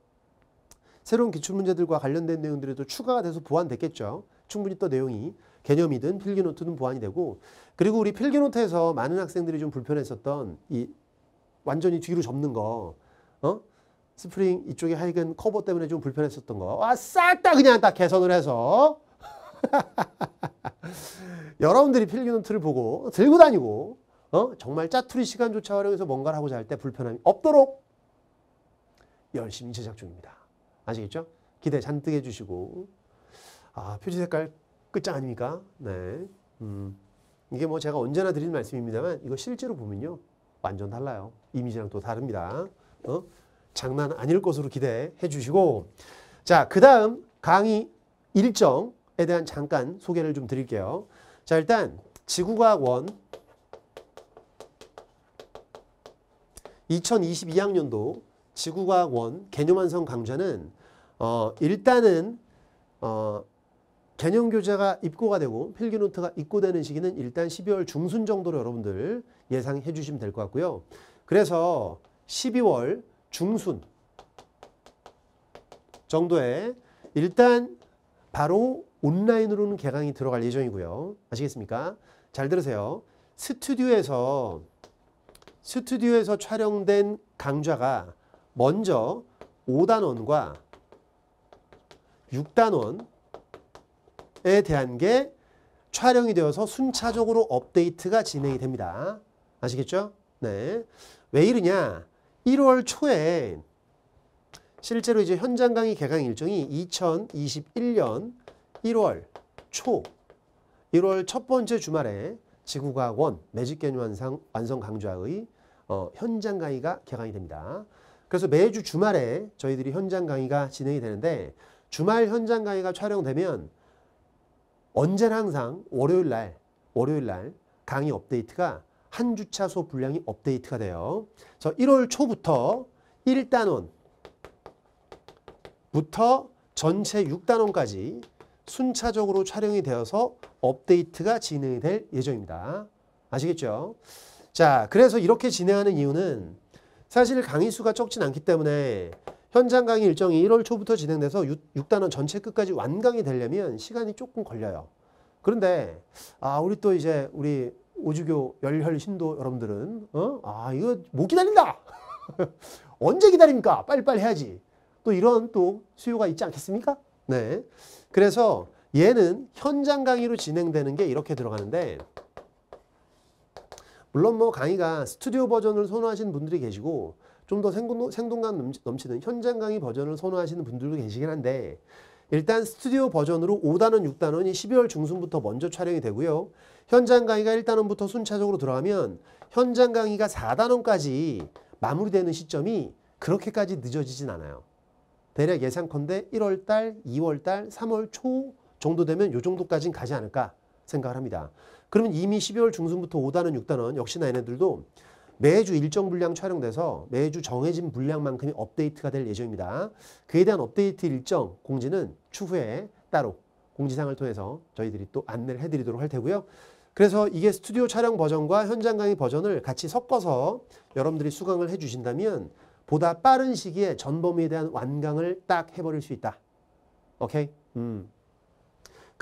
Speaker 1: 새로운 기출문제들과 관련된 내용들에도 추가가 돼서 보완됐겠죠. 충분히 또 내용이 개념이든 필기노트는 보완이 되고 그리고 우리 필기노트에서 많은 학생들이 좀 불편했었던 이 완전히 뒤로 접는 거 어? 스프링 이쪽에 하여간 커버 때문에 좀 불편했었던 거. 와, 아, 싹다 그냥 다 개선을 해서. 여러분들이 필기노트를 보고 들고 다니고 어? 정말 짜투리 시간조차 활용해서 뭔가를 하고자 할 때 불편함이 없도록 열심히 제작 중입니다. 아시겠죠? 기대 잔뜩 해주시고. 아, 표지 색깔 끝장 아닙니까? 네. 음. 이게 뭐 제가 언제나 드리는 말씀입니다만 이거 실제로 보면요. 완전 달라요. 이미지랑 또 다릅니다. 어? 장난 아닐 것으로 기대해 주시고. 자, 그 다음 강의 일정에 대한 잠깐 소개를 좀 드릴게요. 자, 일단 지구과학 원 2022학년도 지구과학 1 개념 완성 강좌는 어, 일단은 어, 개념 교재가 입고가 되고 필기 노트가 입고되는 시기는 일단 12월 중순 정도로 여러분들 예상해 주시면 될 것 같고요. 그래서 12월 중순 정도에 일단 바로 온라인으로는 개강이 들어갈 예정이고요. 아시겠습니까? 잘 들으세요. 스튜디오에서 스튜디오에서 촬영된 강좌가 먼저 5단원과 6단원에 대한 게 촬영이 되어서 순차적으로 업데이트가 진행이 됩니다. 아시겠죠? 네. 왜 이러냐? 1월 초에 실제로 이제 현장 강의 개강 일정이 2021년 1월 초 1월 첫 번째 주말에 지구과학원 매직 개념 완성, 강좌의 어, 현장 강의가 개강이 됩니다. 그래서 매주 주말에 저희들이 현장 강의가 진행이 되는데 주말 현장 강의가 촬영되면 언제나 항상 월요일 날, 월요일 날 강의 업데이트가 한 주차 소 분량이 업데이트가 돼요. 그래서 1월 초부터 1단원부터 전체 6단원까지 순차적으로 촬영이 되어서 업데이트가 진행이 될 예정입니다. 아시겠죠? 자, 그래서 이렇게 진행하는 이유는 사실 강의 수가 적진 않기 때문에 현장 강의 일정이 1월 초부터 진행돼서 6, 단원 전체 끝까지 완강이 되려면 시간이 조금 걸려요. 그런데 아 우리 또 이제 우리 오주교 열혈 신도 여러분들은 어? 아 이거 못 기다린다. 언제 기다립니까? 빨리빨리 해야지. 또 이런 또 수요가 있지 않겠습니까? 네. 그래서 얘는 현장 강의로 진행되는 게 이렇게 들어가는데 물론 뭐 강의가 스튜디오 버전을 선호하시는 분들이 계시고 좀 더 생동감 넘치는 현장 강의 버전을 선호하시는 분들도 계시긴 한데 일단 스튜디오 버전으로 5단원, 6단원이 12월 중순부터 먼저 촬영이 되고요. 현장 강의가 1단원부터 순차적으로 들어가면 현장 강의가 4단원까지 마무리되는 시점이 그렇게까지 늦어지진 않아요. 대략 예상컨대 1월달, 2월달, 3월 초 정도 되면 이 정도까지는 가지 않을까 생각을 합니다. 그러면 이미 12월 중순부터 5단원, 6단원 역시나 얘네들도 매주 일정 분량 촬영돼서 매주 정해진 분량만큼이 업데이트가 될 예정입니다. 그에 대한 업데이트 일정 공지는 추후에 따로 공지사항을 통해서 저희들이 또 안내를 해드리도록 할 테고요. 그래서 이게 스튜디오 촬영 버전과 현장 강의 버전을 같이 섞어서 여러분들이 수강을 해주신다면 보다 빠른 시기에 전 범위에 대한 완강을 딱 해버릴 수 있다. 오케이? 음.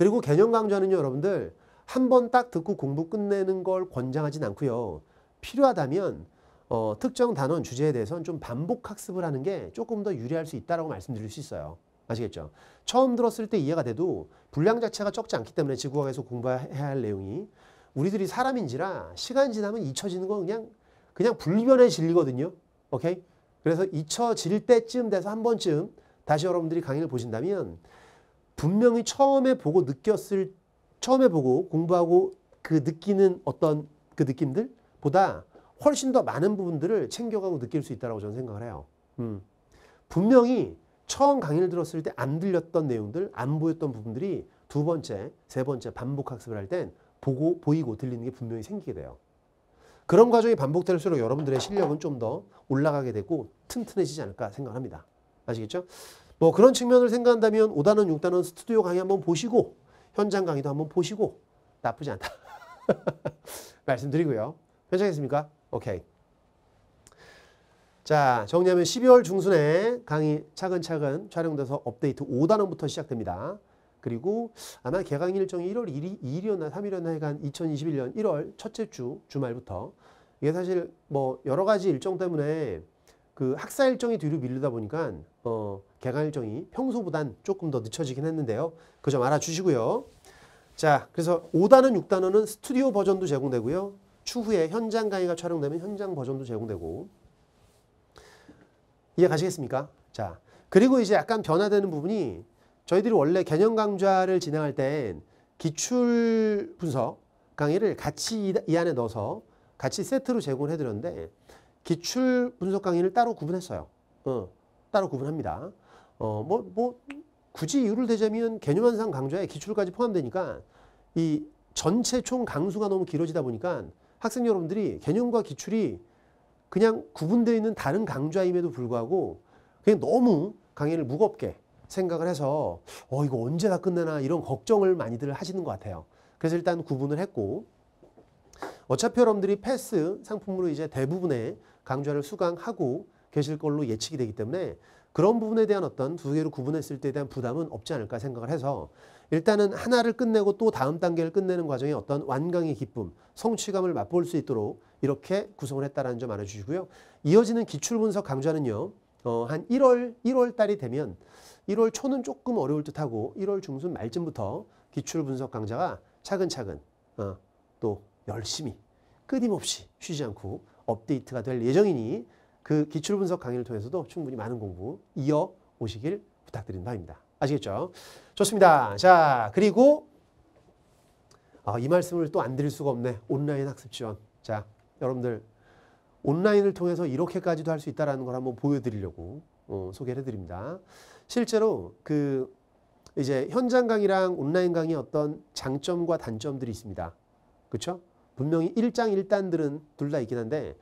Speaker 1: 그리고 개념 강좌는요, 여러분들 한 번 딱 듣고 공부 끝내는 걸 권장하진 않고요. 필요하다면 어, 특정 단원 주제에 대해서는 좀 반복 학습을 하는 게 조금 더 유리할 수 있다라고 말씀드릴 수 있어요. 아시겠죠? 처음 들었을 때 이해가 돼도 분량 자체가 적지 않기 때문에 지구과학에서 공부해야 할 내용이 우리들이 사람인지라 시간 지나면 잊혀지는 건 그냥 그냥 불변의 진리거든요. 오케이? 그래서 잊혀질 때쯤 돼서 한 번쯤 다시 여러분들이 강의를 보신다면 분명히 처음에 보고 느꼈을 처음에 보고 공부하고 그 느끼는 어떤 그 느낌들보다 훨씬 더 많은 부분들을 챙겨가고 느낄 수 있다고 저는 생각을 해요. 음. 분명히 처음 강의를 들었을 때 안 들렸던 내용들, 안 보였던 부분들이 두 번째, 세 번째 반복 학습을 할 땐 보고 보이고 들리는 게 분명히 생기게 돼요. 그런 과정이 반복될수록 여러분들의 실력은 좀 더 올라가게 되고 튼튼해지지 않을까 생각합니다. 아시겠죠? 뭐 그런 측면을 생각한다면 5단원, 6단원 스튜디오 강의 한번 보시고 현장 강의도 한번 보시고 나쁘지 않다. 말씀드리고요. 괜찮겠습니까? 오케이. 자, 정리하면 12월 중순에 강의 차근차근 촬영돼서 업데이트 5단원부터 시작됩니다. 그리고 아마 개강 일정이 1월 1일, 2일이었나 3일이었나 해간 2021년 1월 첫째 주 주말부터 이게 사실 뭐 여러 가지 일정 때문에 그 학사 일정이 뒤로 밀리다 보니까 어, 개강 일정이 평소보단 조금 더 늦춰지긴 했는데요. 그 점 알아주시고요. 자, 그래서 5단원, 6단원은 스튜디오 버전도 제공되고요. 추후에 현장 강의가 촬영되면 현장 버전도 제공되고 이해 가시겠습니까? 자, 그리고 이제 약간 변화되는 부분이 저희들이 원래 개념 강좌를 진행할 땐 기출 분석 강의를 같이 이 안에 넣어서 같이 세트로 제공을 해드렸는데 기출 분석 강의를 따로 구분했어요. 어, 따로 구분합니다. 어, 뭐, 뭐, 굳이 이유를 대자면 개념한상 강좌에 기출까지 포함되니까 이 전체 총 강수가 너무 길어지다 보니까 학생 여러분들이 개념과 기출이 그냥 구분되어 있는 다른 강좌임에도 불구하고 그냥 너무 강의를 무겁게 생각을 해서 어 이거 언제 다 끝내나 이런 걱정을 많이들 하시는 것 같아요. 그래서 일단 구분을 했고 어차피 여러분들이 패스 상품으로 이제 대부분의 강좌를 수강하고 계실 걸로 예측이 되기 때문에 그런 부분에 대한 어떤 두 개로 구분했을 때에 대한 부담은 없지 않을까 생각을 해서 일단은 하나를 끝내고 또 다음 단계를 끝내는 과정에 어떤 완강의 기쁨, 성취감을 맛볼 수 있도록 이렇게 구성을 했다라는 점 알아주시고요. 이어지는 기출분석 강좌는요. 어, 한 1월, 1월 달이 되면 1월 초는 조금 어려울 듯하고 1월 중순 말쯤부터 기출분석 강좌가 차근차근 어, 또 열심히 끊임없이 쉬지 않고 업데이트가 될 예정이니 그 기출분석 강의를 통해서도 충분히 많은 공부 이어오시길 부탁드린 바입니다. 아시겠죠? 좋습니다. 자, 그리고 아, 이 말씀을 또 안 드릴 수가 없네. 온라인 학습 지원. 자, 여러분들 온라인을 통해서 이렇게까지도 할 수있다는걸 한번 보여드리려고 어, 소개를 해드립니다. 실제로 그 이제 현장 강의랑 온라인 강의 어떤 장점과 단점들이 있습니다. 그렇죠? 분명히 1장 1단들은 둘 다 있긴 한데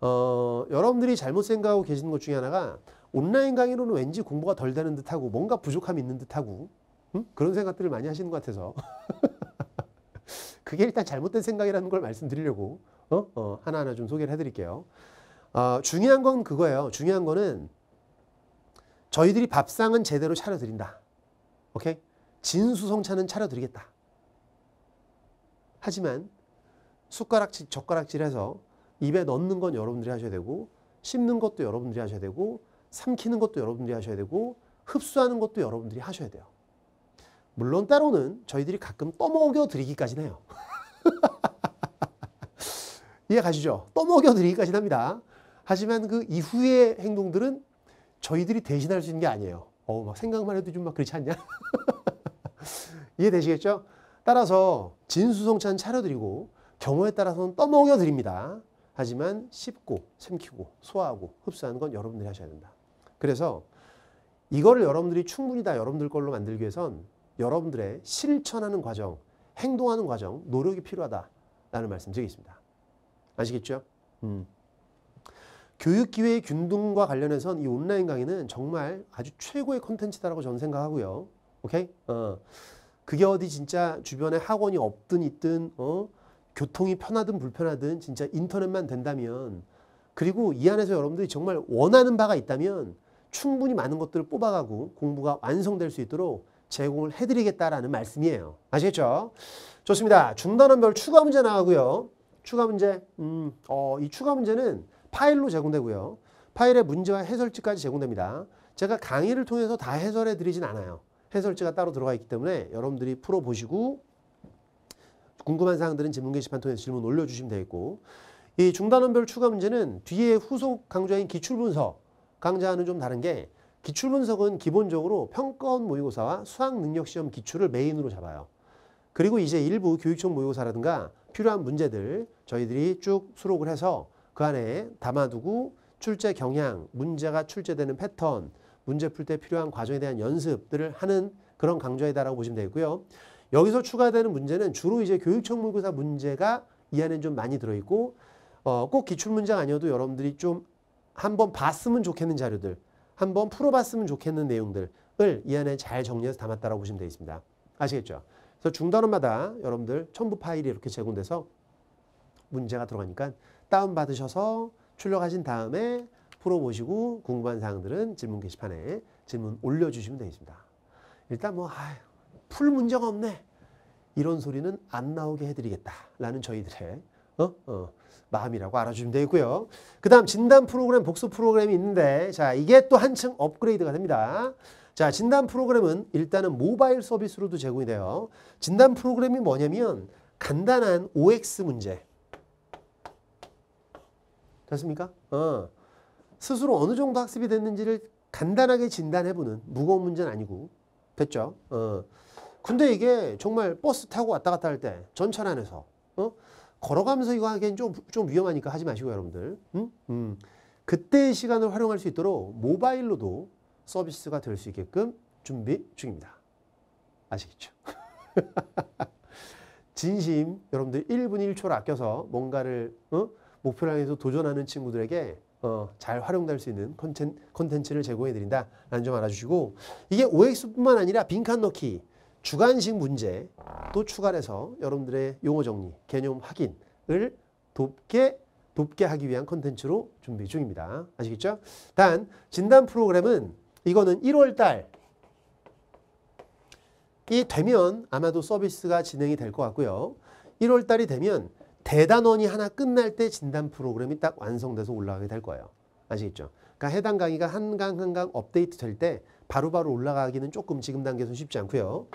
Speaker 1: 어, 여러분들이 잘못 생각하고 계시는 것 중에 하나가 온라인 강의로는 왠지 공부가 덜 되는 듯하고 뭔가 부족함이 있는 듯하고 음? 그런 생각들을 많이 하시는 것 같아서 그게 일단 잘못된 생각이라는 걸 말씀드리려고 어? 어, 하나하나 좀 소개를 해드릴게요. 어, 중요한 건 그거예요. 중요한 거는 저희들이 밥상은 제대로 차려드린다. 오케이? 진수성찬은 차려드리겠다. 하지만 숟가락질, 젓가락질해서 입에 넣는 건 여러분들이 하셔야 되고 씹는 것도 여러분들이 하셔야 되고 삼키는 것도 여러분들이 하셔야 되고 흡수하는 것도 여러분들이 하셔야 돼요. 물론 따로는 저희들이 가끔 떠먹여 드리기까지 해요. 이해 가시죠? 떠먹여 드리기까지 합니다. 하지만 그 이후의 행동들은 저희들이 대신할 수 있는 게 아니에요. 어우, 막 생각만 해도 좀 막 그렇지 않냐? 이해되시겠죠? 따라서 진수성찬 차려드리고 경우에 따라서는 떠먹여 드립니다. 하지만 씹고 삼키고 소화하고 흡수하는 건 여러분들이 하셔야 된다. 그래서 이거를 여러분들이 충분히 다 여러분들 걸로 만들기 위해선 여러분들의 실천하는 과정, 행동하는 과정, 노력이 필요하다라는 말씀 드리겠습니다. 아시겠죠? 음. 교육 기회의 균등과 관련해선 이 온라인 강의는 정말 아주 최고의 컨텐츠다라고 저는 생각하고요. 오케이? 어. 그게 어디 진짜 주변에 학원이 없든 있든 어? 교통이 편하든 불편하든 진짜 인터넷만 된다면 그리고 이 안에서 여러분들이 정말 원하는 바가 있다면 충분히 많은 것들을 뽑아가고 공부가 완성될 수 있도록 제공을 해드리겠다라는 말씀이에요. 아시겠죠? 좋습니다. 중단원별 추가 문제 나가고요. 추가 문제, 음, 어, 이 추가 문제는 파일로 제공되고요. 파일의 문제와 해설지까지 제공됩니다. 제가 강의를 통해서 다 해설해 드리진 않아요. 해설지가 따로 들어가 있기 때문에 여러분들이 풀어보시고 궁금한 사항들은 질문 게시판 통해서 질문 올려주시면 되겠고 이 중단원별 추가 문제는 뒤에 후속 강좌인 기출분석 강좌는 와좀 다른 게 기출분석은 기본적으로 평가원 모의고사와 수학능력시험 기출을 메인으로 잡아요. 그리고 이제 일부 교육청 모의고사라든가 필요한 문제들 저희들이 쭉 수록을 해서 그 안에 담아두고 출제 경향, 문제가 출제되는 패턴, 문제 풀 때 필요한 과정에 대한 연습들을 하는 그런 강좌이다라고 보시면 되고요. 겠 여기서 추가되는 문제는 주로 이제 교육청 물고사 문제가 이 안에 좀 많이 들어있고 어, 꼭 기출문장 아니어도 여러분들이 좀 한번 봤으면 좋겠는 자료들 한번 풀어봤으면 좋겠는 내용들을 이 안에 잘 정리해서 담았다라고 보시면 되겠습니다. 아시겠죠? 그래서 중단원마다 여러분들 첨부 파일이 이렇게 제공돼서 문제가 들어가니까 다운받으셔서 출력하신 다음에 풀어보시고 궁금한 사항들은 질문 게시판에 질문 올려주시면 되겠습니다. 일단 뭐 아휴 풀 문제가 없네. 이런 소리는 안 나오게 해드리겠다라는 저희들의 어? 어, 마음이라고 알아주시면 되겠고요. 그 다음 진단 프로그램, 복수 프로그램이 있는데 자 이게 또 한층 업그레이드가 됩니다. 자 진단 프로그램은 일단은 모바일 서비스로도 제공이 돼요. 진단 프로그램이 뭐냐면 간단한 OX 문제. 됐습니까? 어. 스스로 어느 정도 학습이 됐는지를 간단하게 진단해보는 무거운 문제는 아니고 됐죠? 어. 근데 이게 정말 버스 타고 왔다 갔다 할 때 전철 안에서 어? 걸어가면서 이거 하기엔 좀, 좀 위험하니까 하지 마시고 여러분들 음? 음. 그때의 시간을 활용할 수 있도록 모바일로도 서비스가 될 수 있게끔 준비 중입니다. 아시겠죠? 진심 여러분들 1분 1초를 아껴서 뭔가를 어? 목표를 향해서 도전하는 친구들에게 어, 잘 활용될 수 있는 컨텐, 컨텐츠를 제공해드린다라는 점 알아주시고 이게 OX뿐만 아니라 빈칸 넣기 주관식 문제 또 추가해서 여러분들의 용어 정리, 개념 확인을 돕게 돕게 하기 위한 컨텐츠로 준비 중입니다. 아시겠죠? 단 진단 프로그램은 이거는 1월 달이 되면 아마도 서비스가 진행이 될 것 같고요. 1월 달이 되면 대단원이 하나 끝날 때 진단 프로그램이 딱 완성돼서 올라가게 될 거예요. 아시겠죠? 그러니까 해당 강의가 한강 한강 업데이트 될 때 바로바로 올라가기는 조금 지금 단계에서는 쉽지 않고요.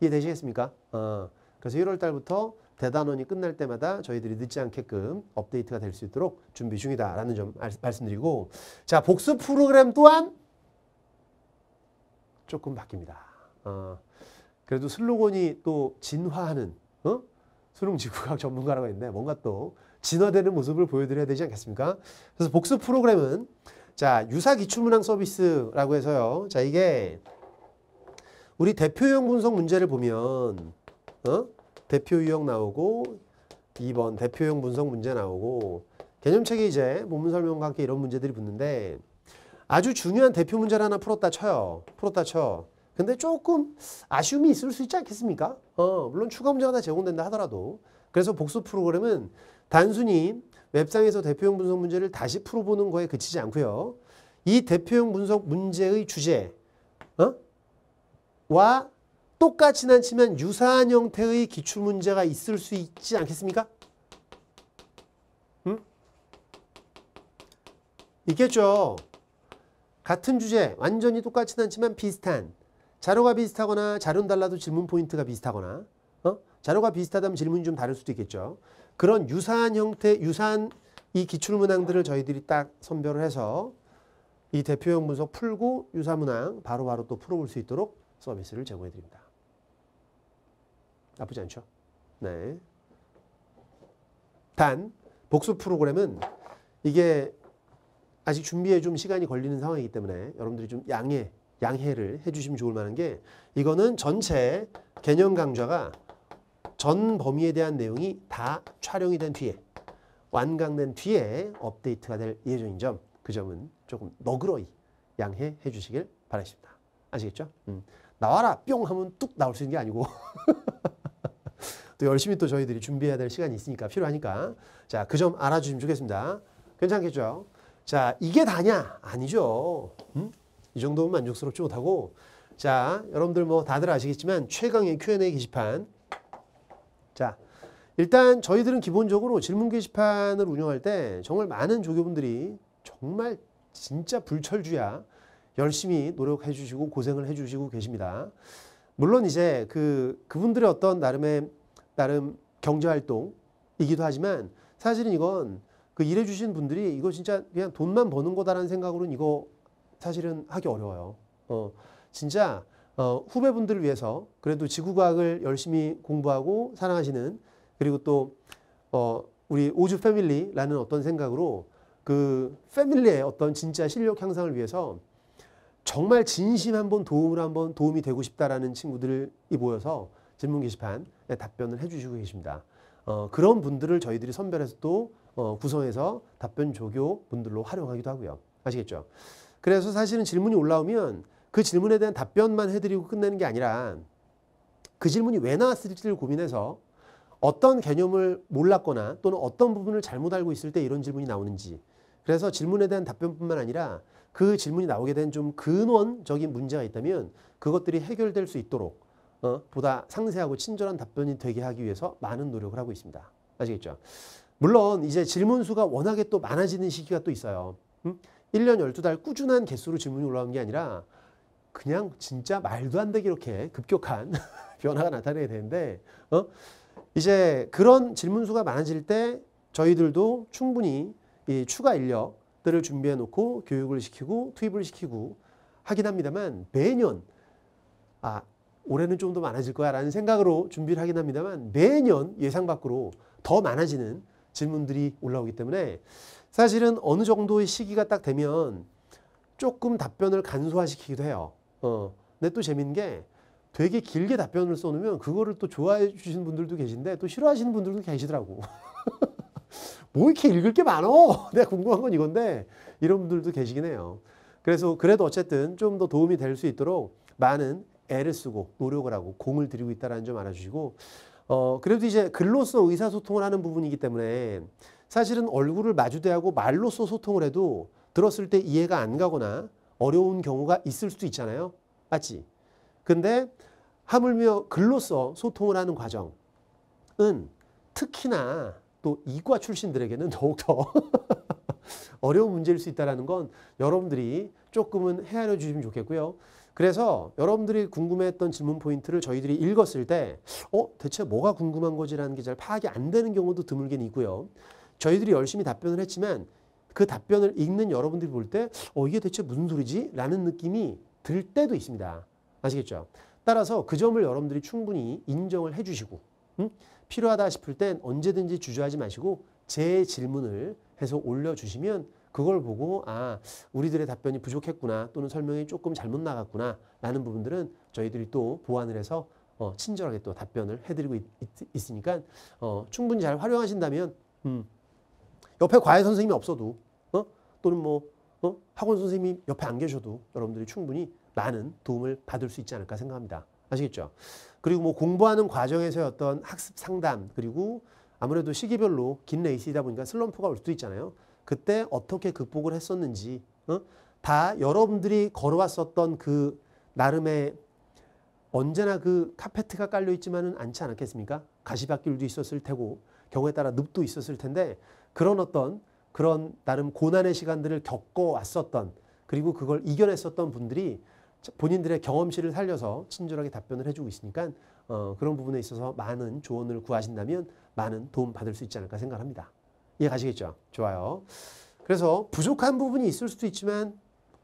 Speaker 1: 이해되시겠습니까? 어, 그래서 1월 달부터 대단원이 끝날 때마다 저희들이 늦지 않게끔 업데이트가 될 수 있도록 준비 중이다라는 점 알, 말씀드리고 자 복습 프로그램 또한 조금 바뀝니다. 어, 그래도 슬로건이 또 진화하는 어? 수능 지구과학 전문가라고 했는데 뭔가 또 진화되는 모습을 보여드려야 되지 않겠습니까? 그래서 복습 프로그램은 자, 유사 기출문항 서비스라고 해서요. 자, 이게 우리 대표형 분석 문제를 보면 어? 대표 유형 나오고 2번 대표형 분석 문제 나오고 개념책에 이제 본문 설명과 함께 이런 문제들이 붙는데 아주 중요한 대표 문제를 하나 풀었다 쳐요. 풀었다 쳐. 근데 조금 아쉬움이 있을 수 있지 않겠습니까? 어, 물론 추가 문제가 다 제공된다 하더라도. 그래서 복수 프로그램은 단순히 웹상에서 대표형 분석 문제를 다시 풀어보는 거에 그치지 않고요. 이 대표형 분석 문제의 주제 어? 와 똑같진 않지만 유사한 형태의 기출 문제가 있을 수 있지 않겠습니까? 음? 있겠죠. 같은 주제, 완전히 똑같진 않지만 비슷한 자료가 비슷하거나 자료는 달라도 질문 포인트가 비슷하거나 어? 자료가 비슷하다면 질문이 좀 다를 수도 있겠죠. 그런 유사한 형태, 유사한 이 기출문항들을 저희들이 딱 선별을 해서 이 대표형 분석 풀고 유사문항 바로바로 또 풀어볼 수 있도록 서비스를 제공해드립니다. 나쁘지 않죠? 네. 단, 복수 프로그램은 이게 아직 준비에 좀 시간이 걸리는 상황이기 때문에 여러분들이 좀 양해, 양해를 해주시면 좋을 만한 게 이거는 전체 개념 강좌가 전 범위에 대한 내용이 다 촬영이 된 뒤에 완강된 뒤에 업데이트가 될 예정인 점 그 점은 조금 너그러이 양해해 주시길 바라십니다. 아시겠죠? 음. 나와라 뿅 하면 뚝 나올 수 있는 게 아니고 또 열심히 또 저희들이 준비해야 될 시간이 있으니까 필요하니까 자 그 점 알아주시면 좋겠습니다. 괜찮겠죠? 자 이게 다냐? 아니죠. 음? 이 정도면 만족스럽지 못하고 자 여러분들 뭐 다들 아시겠지만 최강의 Q&A 게시판 자, 일단 저희들은 기본적으로 질문 게시판을 운영할 때 정말 많은 조교분들이 정말 진짜 불철주야 열심히 노력해 주시고 고생을 해 주시고 계십니다. 물론 이제 그 그분들의 어떤 나름의 나름 경제 활동이기도 하지만 사실은 이건 그 일해 주신 분들이 이거 진짜 그냥 돈만 버는 거다라는 생각으로는 이거 사실은 하기 어려워요. 어 진짜 어, 후배분들을 위해서 그래도 지구과학을 열심히 공부하고 사랑하시는 그리고 또 어, 우리 오주 패밀리라는 어떤 생각으로 그 패밀리의 어떤 진짜 실력 향상을 위해서 정말 진심 한 번 도움을 한번 도움이 되고 싶다라는 친구들이 모여서 질문 게시판에 답변을 해주시고 계십니다. 어, 그런 분들을 저희들이 선별해서 또 어, 구성해서 답변 조교 분들로 활용하기도 하고요. 아시겠죠? 그래서 사실은 질문이 올라오면 그 질문에 대한 답변만 해드리고 끝내는 게 아니라 그 질문이 왜 나왔을지를 고민해서 어떤 개념을 몰랐거나 또는 어떤 부분을 잘못 알고 있을 때 이런 질문이 나오는지 그래서 질문에 대한 답변뿐만 아니라 그 질문이 나오게 된 좀 근원적인 문제가 있다면 그것들이 해결될 수 있도록 어, 보다 상세하고 친절한 답변이 되게 하기 위해서 많은 노력을 하고 있습니다. 아시겠죠? 물론 이제 질문 수가 워낙에 또 많아지는 시기가 또 있어요. 음? 1년 12달 꾸준한 개수로 질문이 올라오는게 아니라 그냥 진짜 말도 안 되게 이렇게 급격한 변화가 나타나야 되는데 어? 이제 그런 질문수가 많아질 때 저희들도 충분히 이 추가 인력들을 준비해 놓고 교육을 시키고 투입을 시키고 하긴 합니다만 매년 아 올해는 좀 더 많아질 거야 라는 생각으로 준비를 하긴 합니다만 매년 예상 밖으로 더 많아지는 질문들이 올라오기 때문에 사실은 어느 정도의 시기가 딱 되면 조금 답변을 간소화시키기도 해요. 어, 근데 또 재밌는 게 되게 길게 답변을 써놓으면 그거를 또 좋아해 주시는 분들도 계신데 또 싫어하시는 분들도 계시더라고. 뭐 이렇게 읽을 게 많어? 내가 궁금한 건 이건데 이런 분들도 계시긴 해요. 그래서 그래도 어쨌든 좀 더 도움이 될 수 있도록 많은 애를 쓰고 노력을 하고 공을 들이고 있다라는 점 알아주시고 어 그래도 이제 글로써 의사소통을 하는 부분이기 때문에 사실은 얼굴을 마주대하고 말로써 소통을 해도 들었을 때 이해가 안 가거나 어려운 경우가 있을 수도 있잖아요. 맞지? 근데 하물며 글로써 소통을 하는 과정은 특히나 또 이과 출신들에게는 더욱더 어려운 문제일 수 있다는 건 여러분들이 조금은 헤아려 주시면 좋겠고요. 그래서 여러분들이 궁금했던 질문 포인트를 저희들이 읽었을 때, 어, 대체 뭐가 궁금한 거지라는 게 잘 파악이 안 되는 경우도 드물긴 있고요. 저희들이 열심히 답변을 했지만 그 답변을 읽는 여러분들이 볼 때, 어, 이게 대체 무슨 소리지? 라는 느낌이 들 때도 있습니다. 아시겠죠? 따라서 그 점을 여러분들이 충분히 인정을 해 주시고, 음? 필요하다 싶을 땐 언제든지 주저하지 마시고, 제 질문을 해서 올려주시면 그걸 보고, 아, 우리들의 답변이 부족했구나, 또는 설명이 조금 잘못 나갔구나, 라는 부분들은 저희들이 또 보완을 해서 어, 친절하게 또 답변을 해드리고 있, 으니까 어, 충분히 잘 활용하신다면, 음, 옆에 과외 선생님이 없어도 어? 또는 뭐 어? 학원 선생님이 옆에 안 계셔도 여러분들이 충분히 많은 도움을 받을 수 있지 않을까 생각합니다. 아시겠죠? 그리고 뭐 공부하는 과정에서의 어떤 학습 상담 그리고 아무래도 시기별로 긴 레이스이다 보니까 슬럼프가 올 수도 있잖아요. 그때 어떻게 극복을 했었는지 어? 다 여러분들이 걸어왔었던 그 나름의 언제나 그 카페트가 깔려 있지만은 않지 않았겠습니까? 가시밭길도 있었을 테고 경우에 따라 늪도 있었을 텐데 그런 어떤 그런 나름 고난의 시간들을 겪어왔었던 그리고 그걸 이겨냈었던 분들이 본인들의 경험치를 살려서 친절하게 답변을 해주고 있으니까 어, 그런 부분에 있어서 많은 조언을 구하신다면 많은 도움 받을 수 있지 않을까 생각합니다. 이해 가시겠죠? 좋아요. 그래서 부족한 부분이 있을 수도 있지만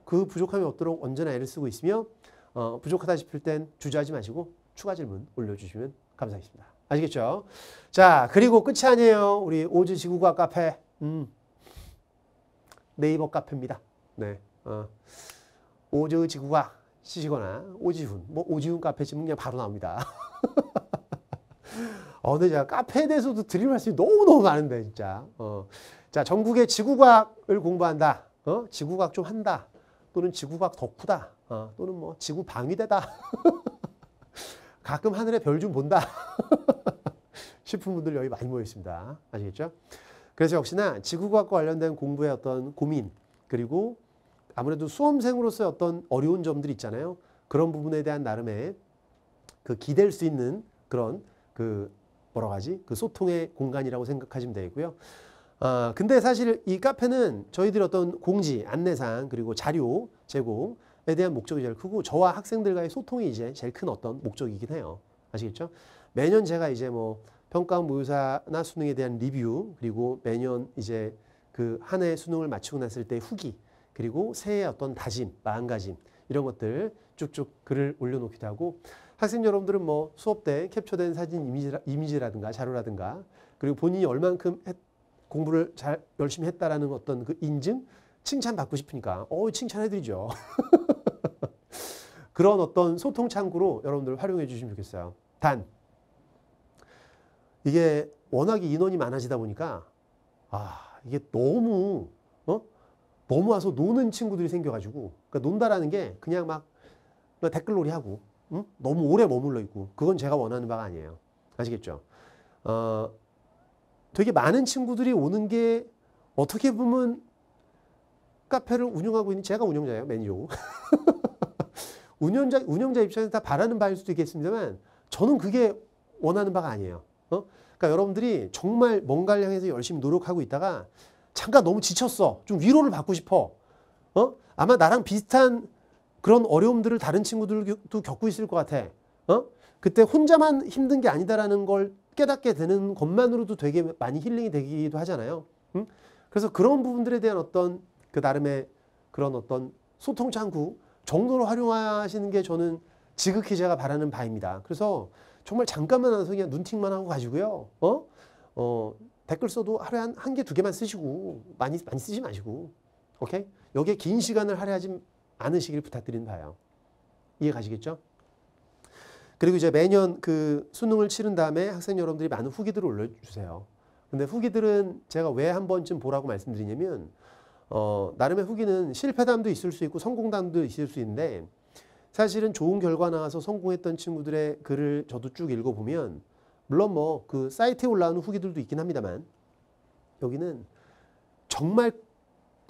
Speaker 1: 그 부족함이 없도록 언제나 애를 쓰고 있으며 어, 부족하다 싶을 땐 주저하지 마시고 추가 질문 올려주시면 감사하겠습니다. 아시겠죠? 자, 그리고 끝이 아니에요. 우리 오즈 지구과 카페. 음. 네이버 카페입니다. 네. 어. 오즈 지구가 쓰시거나 오지훈, 뭐 오지훈 카페 지금 그냥 바로 나옵니다. 어, 근데 제가 카페에 대해서도 드릴 말씀이 너무너무 많은데, 진짜. 어. 자, 전국의 지구과학을 공부한다. 어? 지구과학 좀 한다. 또는 지구과학 덕후다. 어. 또는 뭐 지구 방위대다. 가끔 하늘에 별 좀 본다 싶은 분들 여기 많이 모여 있습니다. 아시겠죠? 그래서 역시나 지구과학과 관련된 공부의 어떤 고민 그리고 아무래도 수험생으로서의 어떤 어려운 점들 있잖아요. 그런 부분에 대한 나름의 그 기댈 수 있는 그런 그 뭐라고 하지? 그 소통의 공간이라고 생각하시면 되고요. 아, 근데 사실 이 카페는 저희들이 어떤 공지, 안내사 그리고 자료 제공, 에 대한 목적이 제일 크고 저와 학생들과의 소통이 이제 제일 큰 어떤 목적이긴 해요. 아시겠죠? 매년 제가 이제 뭐 평가 모의사나 수능에 대한 리뷰 그리고 매년 이제 그 한해의 수능을 마치고 났을 때 후기 그리고 새해 어떤 다짐, 마음가짐 이런 것들 쭉쭉 글을 올려놓기도 하고 학생 여러분들은 뭐 수업 때 캡처된 사진 이미지라, 이미지라든가 자료라든가 그리고 본인이 얼만큼 했, 공부를 잘 열심히 했다라는 어떤 그 인증 칭찬 받고 싶으니까 어 칭찬해드리죠. 그런 어떤 소통 창구로 여러분들 활용해 주시면 좋겠어요. 단 이게 워낙에 인원이 많아지다 보니까 아 이게 너무 어 너무 와서 노는 친구들이 생겨가지고 그러니까 논다라는 게 그냥 막 댓글놀이 하고 응? 너무 오래 머물러 있고 그건 제가 원하는 바가 아니에요. 아시겠죠? 어, 되게 많은 친구들이 오는 게 어떻게 보면 카페를 운영하고 있는 제가 운영자예요 매니저고 운영자, 운영자 입장에서 다 바라는 바일 수도 있겠습니다만 저는 그게 원하는 바가 아니에요. 어? 그러니까 여러분들이 정말 뭔가를 향해서 열심히 노력하고 있다가 잠깐 너무 지쳤어. 좀 위로를 받고 싶어. 어? 아마 나랑 비슷한 그런 어려움들을 다른 친구들도 겪고 있을 것 같아. 어? 그때 혼자만 힘든 게 아니다라는 걸 깨닫게 되는 것만으로도 되게 많이 힐링이 되기도 하잖아요. 음? 그래서 그런 부분들에 대한 어떤 그 나름의 그런 어떤 소통 창구 정도로 활용하시는 게 저는 지극히 제가 바라는 바입니다. 그래서 정말 잠깐만 와서 그냥 눈팅만 하고 가시고요. 어? 어, 댓글 써도 하루에 한, 한 개, 두 개만 쓰시고, 많이, 많이 쓰지 마시고. 오케이? 여기에 긴 시간을 할애하지 않으시길 부탁드리 바예요. 이해 가시겠죠? 그리고 이제 매년 그 수능을 치른 다음에 학생 여러분들이 많은 후기들을 올려주세요. 근데 후기들은 제가 왜 한 번쯤 보라고 말씀드리냐면 어, 나름의 후기는 실패담도 있을 수 있고 성공담도 있을 수 있는데 사실은 좋은 결과 나와서 성공했던 친구들의 글을 저도 쭉 읽어보면 물론 뭐 그 사이트에 올라오는 후기들도 있긴 합니다만 여기는 정말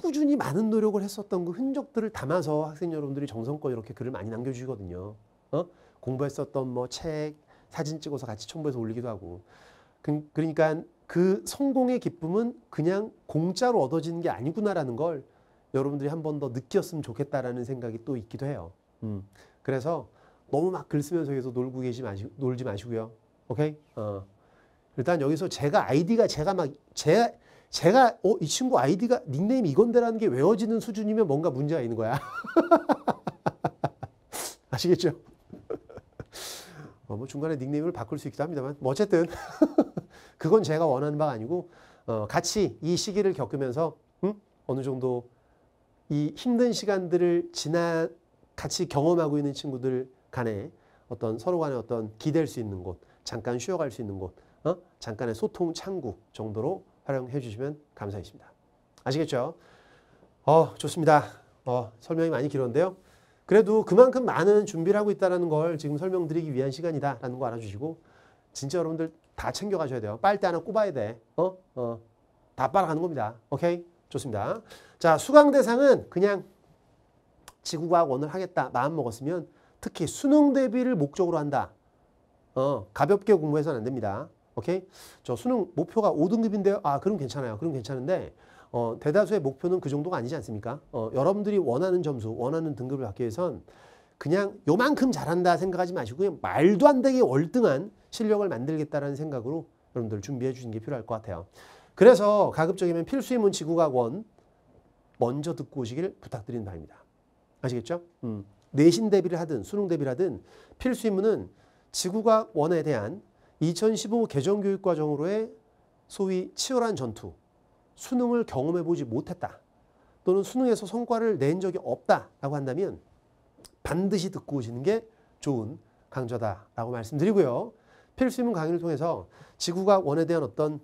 Speaker 1: 꾸준히 많은 노력을 했었던 그 흔적들을 담아서 학생 여러분들이 정성껏 이렇게 글을 많이 남겨주시거든요. 어? 공부했었던 뭐 책, 사진 찍어서 같이 첨부해서 올리기도 하고. 그, 그러니까 그 성공의 기쁨은 그냥 공짜로 얻어지는 게 아니구나라는 걸 여러분들이 한 번 더 느꼈으면 좋겠다라는 생각이 또 있기도 해요. 음. 그래서 너무 막 글 쓰면서 여기 놀고 계시 마시 놀지 마시고요. 오케이? 어. 일단 여기서 제가 아이디가 제가 막 제, 제가 어, 이 친구 아이디가 닉네임이 이건데라는 게 외워지는 수준이면 뭔가 문제가 있는 거야. 아시겠죠? 어, 뭐 중간에 닉네임을 바꿀 수 있기도 합니다만 뭐 어쨌든 그건 제가 원하는 바가 아니고 어, 같이 이 시기를 겪으면서 음? 어느 정도 이 힘든 시간들을 지나 같이 경험하고 있는 친구들 간에 어떤 서로 간에 어떤 기댈 수 있는 곳, 잠깐 쉬어갈 수 있는 곳, 어? 잠깐의 소통 창구 정도로 활용해 주시면 감사하겠습니다. 아시겠죠? 어, 좋습니다. 어, 설명이 많이 길었는데요. 그래도 그만큼 많은 준비를 하고 있다는 걸 지금 설명드리기 위한 시간이다라는 거 알아주시고 진짜 여러분들 다 챙겨가셔야 돼요. 빨대 하나 꼽아야 돼. 어? 어. 다 빨아가는 겁니다. 오케이? 좋습니다. 자, 수강 대상은 그냥 지구과학 원을 하겠다 마음 먹었으면 특히 수능 대비를 목적으로 한다. 어, 가볍게 공부해서는 안 됩니다. 오케이? 저 수능 목표가 5등급인데요. 아, 그럼 괜찮아요. 그럼 괜찮은데 어, 대다수의 목표는 그 정도가 아니지 않습니까? 어, 여러분들이 원하는 점수, 원하는 등급을 받기 위해선 그냥 요만큼 잘한다 생각하지 마시고 말도 안 되게 월등한 실력을 만들겠다라는 생각으로 여러분들 준비해 주시는 게 필요할 것 같아요. 그래서 가급적이면 필수의문 지구과학 원 먼저 듣고 오시길 부탁드린 바입니다. 아시겠죠? 음. 내신 대비를 하든 수능 대비를 하든 필수의문은 지구과학 원에 대한 2015 개정교육과정으로의 소위 치열한 전투 수능을 경험해 보지 못했다. 또는 수능에서 성과를 낸 적이 없다라고 한다면 반드시 듣고 오시는 게 좋은 강좌다라고 말씀드리고요. 필수인 강의를 통해서 지구과학 원에 대한 어떤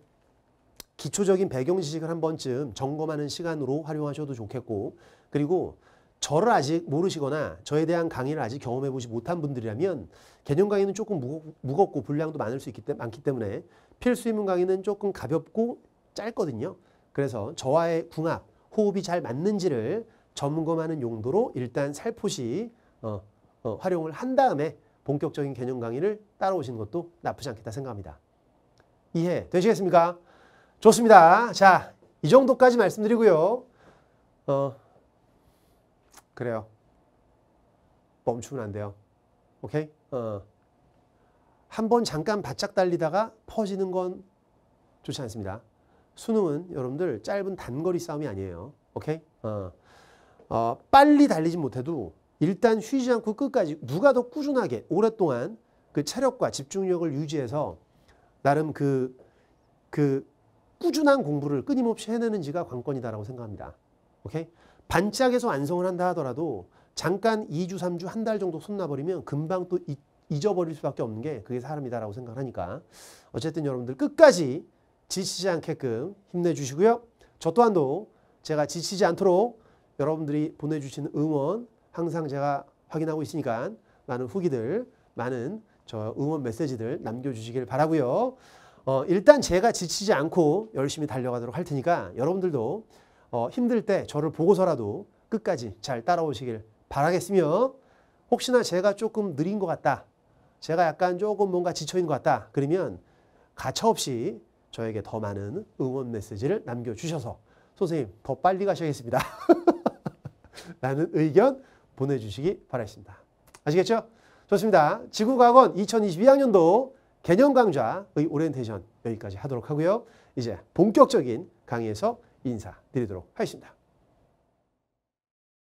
Speaker 1: 기초적인 배경 지식을 한 번쯤 점검하는 시간으로 활용하셔도 좋겠고 그리고 저를 아직 모르시거나 저에 대한 강의를 아직 경험해 보지 못한 분들이라면 개념 강의는 조금 무겁고 분량도 많을 수 있기 때, 많기 때문에 필수 인문 강의는 조금 가볍고 짧거든요. 그래서 저와의 궁합, 호흡이 잘 맞는지를 점검하는 용도로 일단 살포시 어, 어, 활용을 한 다음에 본격적인 개념 강의를 따라오시는 것도 나쁘지 않겠다 생각합니다. 이해 되시겠습니까? 좋습니다. 자, 이 정도까지 말씀드리고요. 어, 그래요. 멈추면 안 돼요. 오케이? 어. 한번 잠깐 바짝 달리다가 퍼지는 건 좋지 않습니다. 수능은 여러분들 짧은 단거리 싸움이 아니에요. 오케이? 어. 어, 빨리 달리지 못해도 일단 쉬지 않고 끝까지 누가 더 꾸준하게 오랫동안 그 체력과 집중력을 유지해서 나름 그, 그 꾸준한 공부를 끊임없이 해내는지가 관건이다라고 생각합니다. 오케이? 반짝에서 완성을 한다 하더라도 잠깐 2주, 3주, 한 달 정도 손나버리면 금방 또 잊, 잊어버릴 수밖에 없는 게 그게 사람이다라고 생각하니까 어쨌든 여러분들 끝까지 지치지 않게끔 힘내주시고요. 저 또한도 제가 지치지 않도록 여러분들이 보내주시 응원 항상 제가 확인하고 있으니까 많은 후기들, 많은 저 응원 메시지들 남겨주시길 바라고요. 어, 일단 제가 지치지 않고 열심히 달려가도록 할 테니까 여러분들도 어, 힘들 때 저를 보고서라도 끝까지 잘 따라오시길 바라겠으며 혹시나 제가 조금 느린 것 같다. 제가 약간 조금 뭔가 지쳐있는 것 같다. 그러면 가차없이 저에게 더 많은 응원 메시지를 남겨주셔서 선생님 더 빨리 가셔야겠습니다. 라는 의견 보내주시기 바라겠습니다. 아시겠죠? 좋습니다. 지구과학원 2022학년도 개념 강좌의 오리엔테이션 여기까지 하도록 하고요. 이제 본격적인 강의에서 인사드리도록 하겠습니다.